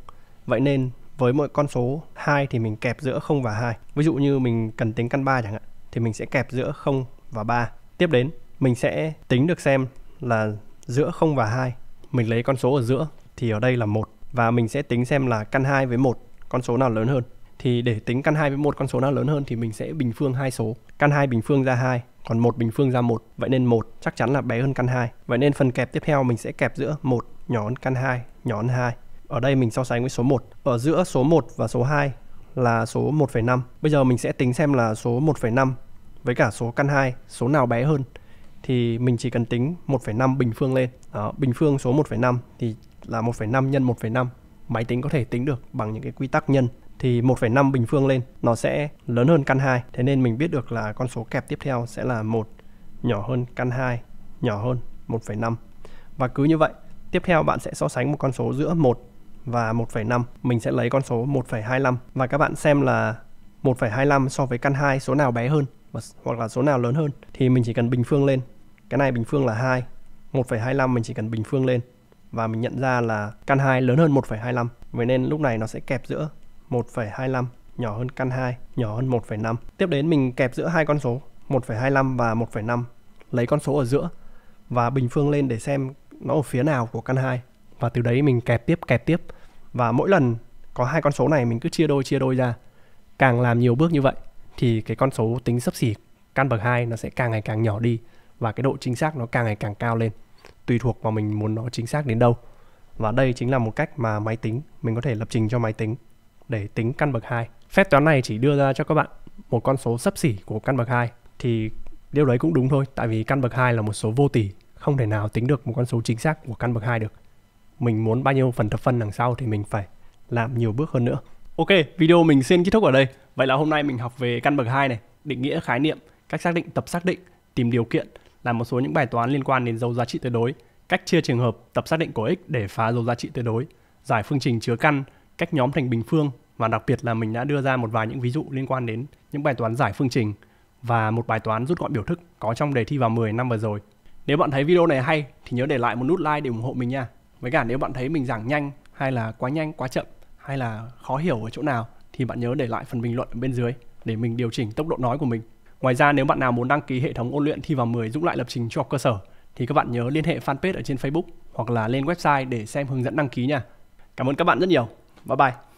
Speaker 1: Vậy nên với mỗi con số 2 thì mình kẹp giữa 0 và 2. Ví dụ như mình cần tính căn 3 chẳng hạn thì mình sẽ kẹp giữa 0 và 3. Tiếp đến mình sẽ tính được xem là giữa 0 và 2 mình lấy con số ở giữa thì ở đây là 1 và mình sẽ tính xem là căn 2 với 1 con số nào lớn hơn. Thì để tính căn 2 với một con số nào lớn hơn thì mình sẽ bình phương hai số. Căn 2 bình phương ra 2, còn một bình phương ra 1, vậy nên 1 chắc chắn là bé hơn căn 2. Vậy nên phần kẹp tiếp theo mình sẽ kẹp giữa 1 nhỏ hơn căn 2 nhỏ hơn 2 ở đây mình so sánh với số 1. Ở giữa số 1 và số 2 là số 1,5. Bây giờ mình sẽ tính xem là số 1,5 với cả số căn 2, số nào bé hơn thì mình chỉ cần tính 1,5 bình phương lên. Đó, bình phương số 1,5 thì là 1,5 nhân 1,5. Máy tính có thể tính được bằng những cái quy tắc nhân thì 1,5 bình phương lên nó sẽ lớn hơn căn 2. Thế nên mình biết được là con số kẹp tiếp theo sẽ là 1 nhỏ hơn căn 2 nhỏ hơn 1,5. Và cứ như vậy, tiếp theo bạn sẽ so sánh một con số giữa 1 và 1,5. Mình sẽ lấy con số 1,25 và các bạn xem là 1,25 so với căn 2 số nào bé hơn hoặc là số nào lớn hơn thì mình chỉ cần bình phương lên. Cái này bình phương là 2, 1,25 mình chỉ cần bình phương lên và mình nhận ra là căn 2 lớn hơn 1,25. Vậy nên lúc này nó sẽ kẹp giữa 1,25 nhỏ hơn căn 2, nhỏ hơn 1,5. Tiếp đến mình kẹp giữa hai con số 1,25 và 1,5, lấy con số ở giữa và bình phương lên để xem nó ở phía nào của căn 2 và từ đấy mình kẹp tiếp kẹp tiếp và mỗi lần có hai con số này mình cứ chia đôi chia đôi ra càng làm nhiều bước như vậy thì cái con số tính sấp xỉ căn bậc 2 nó sẽ càng ngày càng nhỏ đi và cái độ chính xác nó càng ngày càng cao lên tùy thuộc vào mình muốn nó chính xác đến đâu và đây chính là một cách mà máy tính mình có thể lập trình cho máy tính để tính căn bậc 2 phép toán này chỉ đưa ra cho các bạn một con số sấp xỉ của căn bậc 2 thì điều đấy cũng đúng thôi tại vì căn bậc 2 là một số vô tỷ không thể nào tính được một con số chính xác của căn bậc 2 được mình muốn bao nhiêu phần thập phân đằng sau thì mình phải làm nhiều bước hơn nữa. Ok, video mình xin kết thúc ở đây. Vậy là hôm nay mình học về căn bậc 2 này, định nghĩa khái niệm, cách xác định tập xác định, tìm điều kiện, làm một số những bài toán liên quan đến dấu giá trị tuyệt đối, cách chia trường hợp tập xác định của x để phá dấu giá trị tuyệt đối, giải phương trình chứa căn, cách nhóm thành bình phương và đặc biệt là mình đã đưa ra một vài những ví dụ liên quan đến những bài toán giải phương trình và một bài toán rút gọn biểu thức có trong đề thi vào 10 năm vừa rồi. Nếu bạn thấy video này hay thì nhớ để lại một nút like để ủng hộ mình nha với cả nếu bạn thấy mình giảng nhanh hay là quá nhanh quá chậm hay là khó hiểu ở chỗ nào thì bạn nhớ để lại phần bình luận ở bên dưới để mình điều chỉnh tốc độ nói của mình ngoài ra nếu bạn nào muốn đăng ký hệ thống ôn luyện thi vào 10 dũng lại lập trình trung học cơ sở thì các bạn nhớ liên hệ fanpage ở trên Facebook hoặc là lên website để xem hướng dẫn đăng ký nha. Cảm ơn các bạn rất nhiều. Bye bye.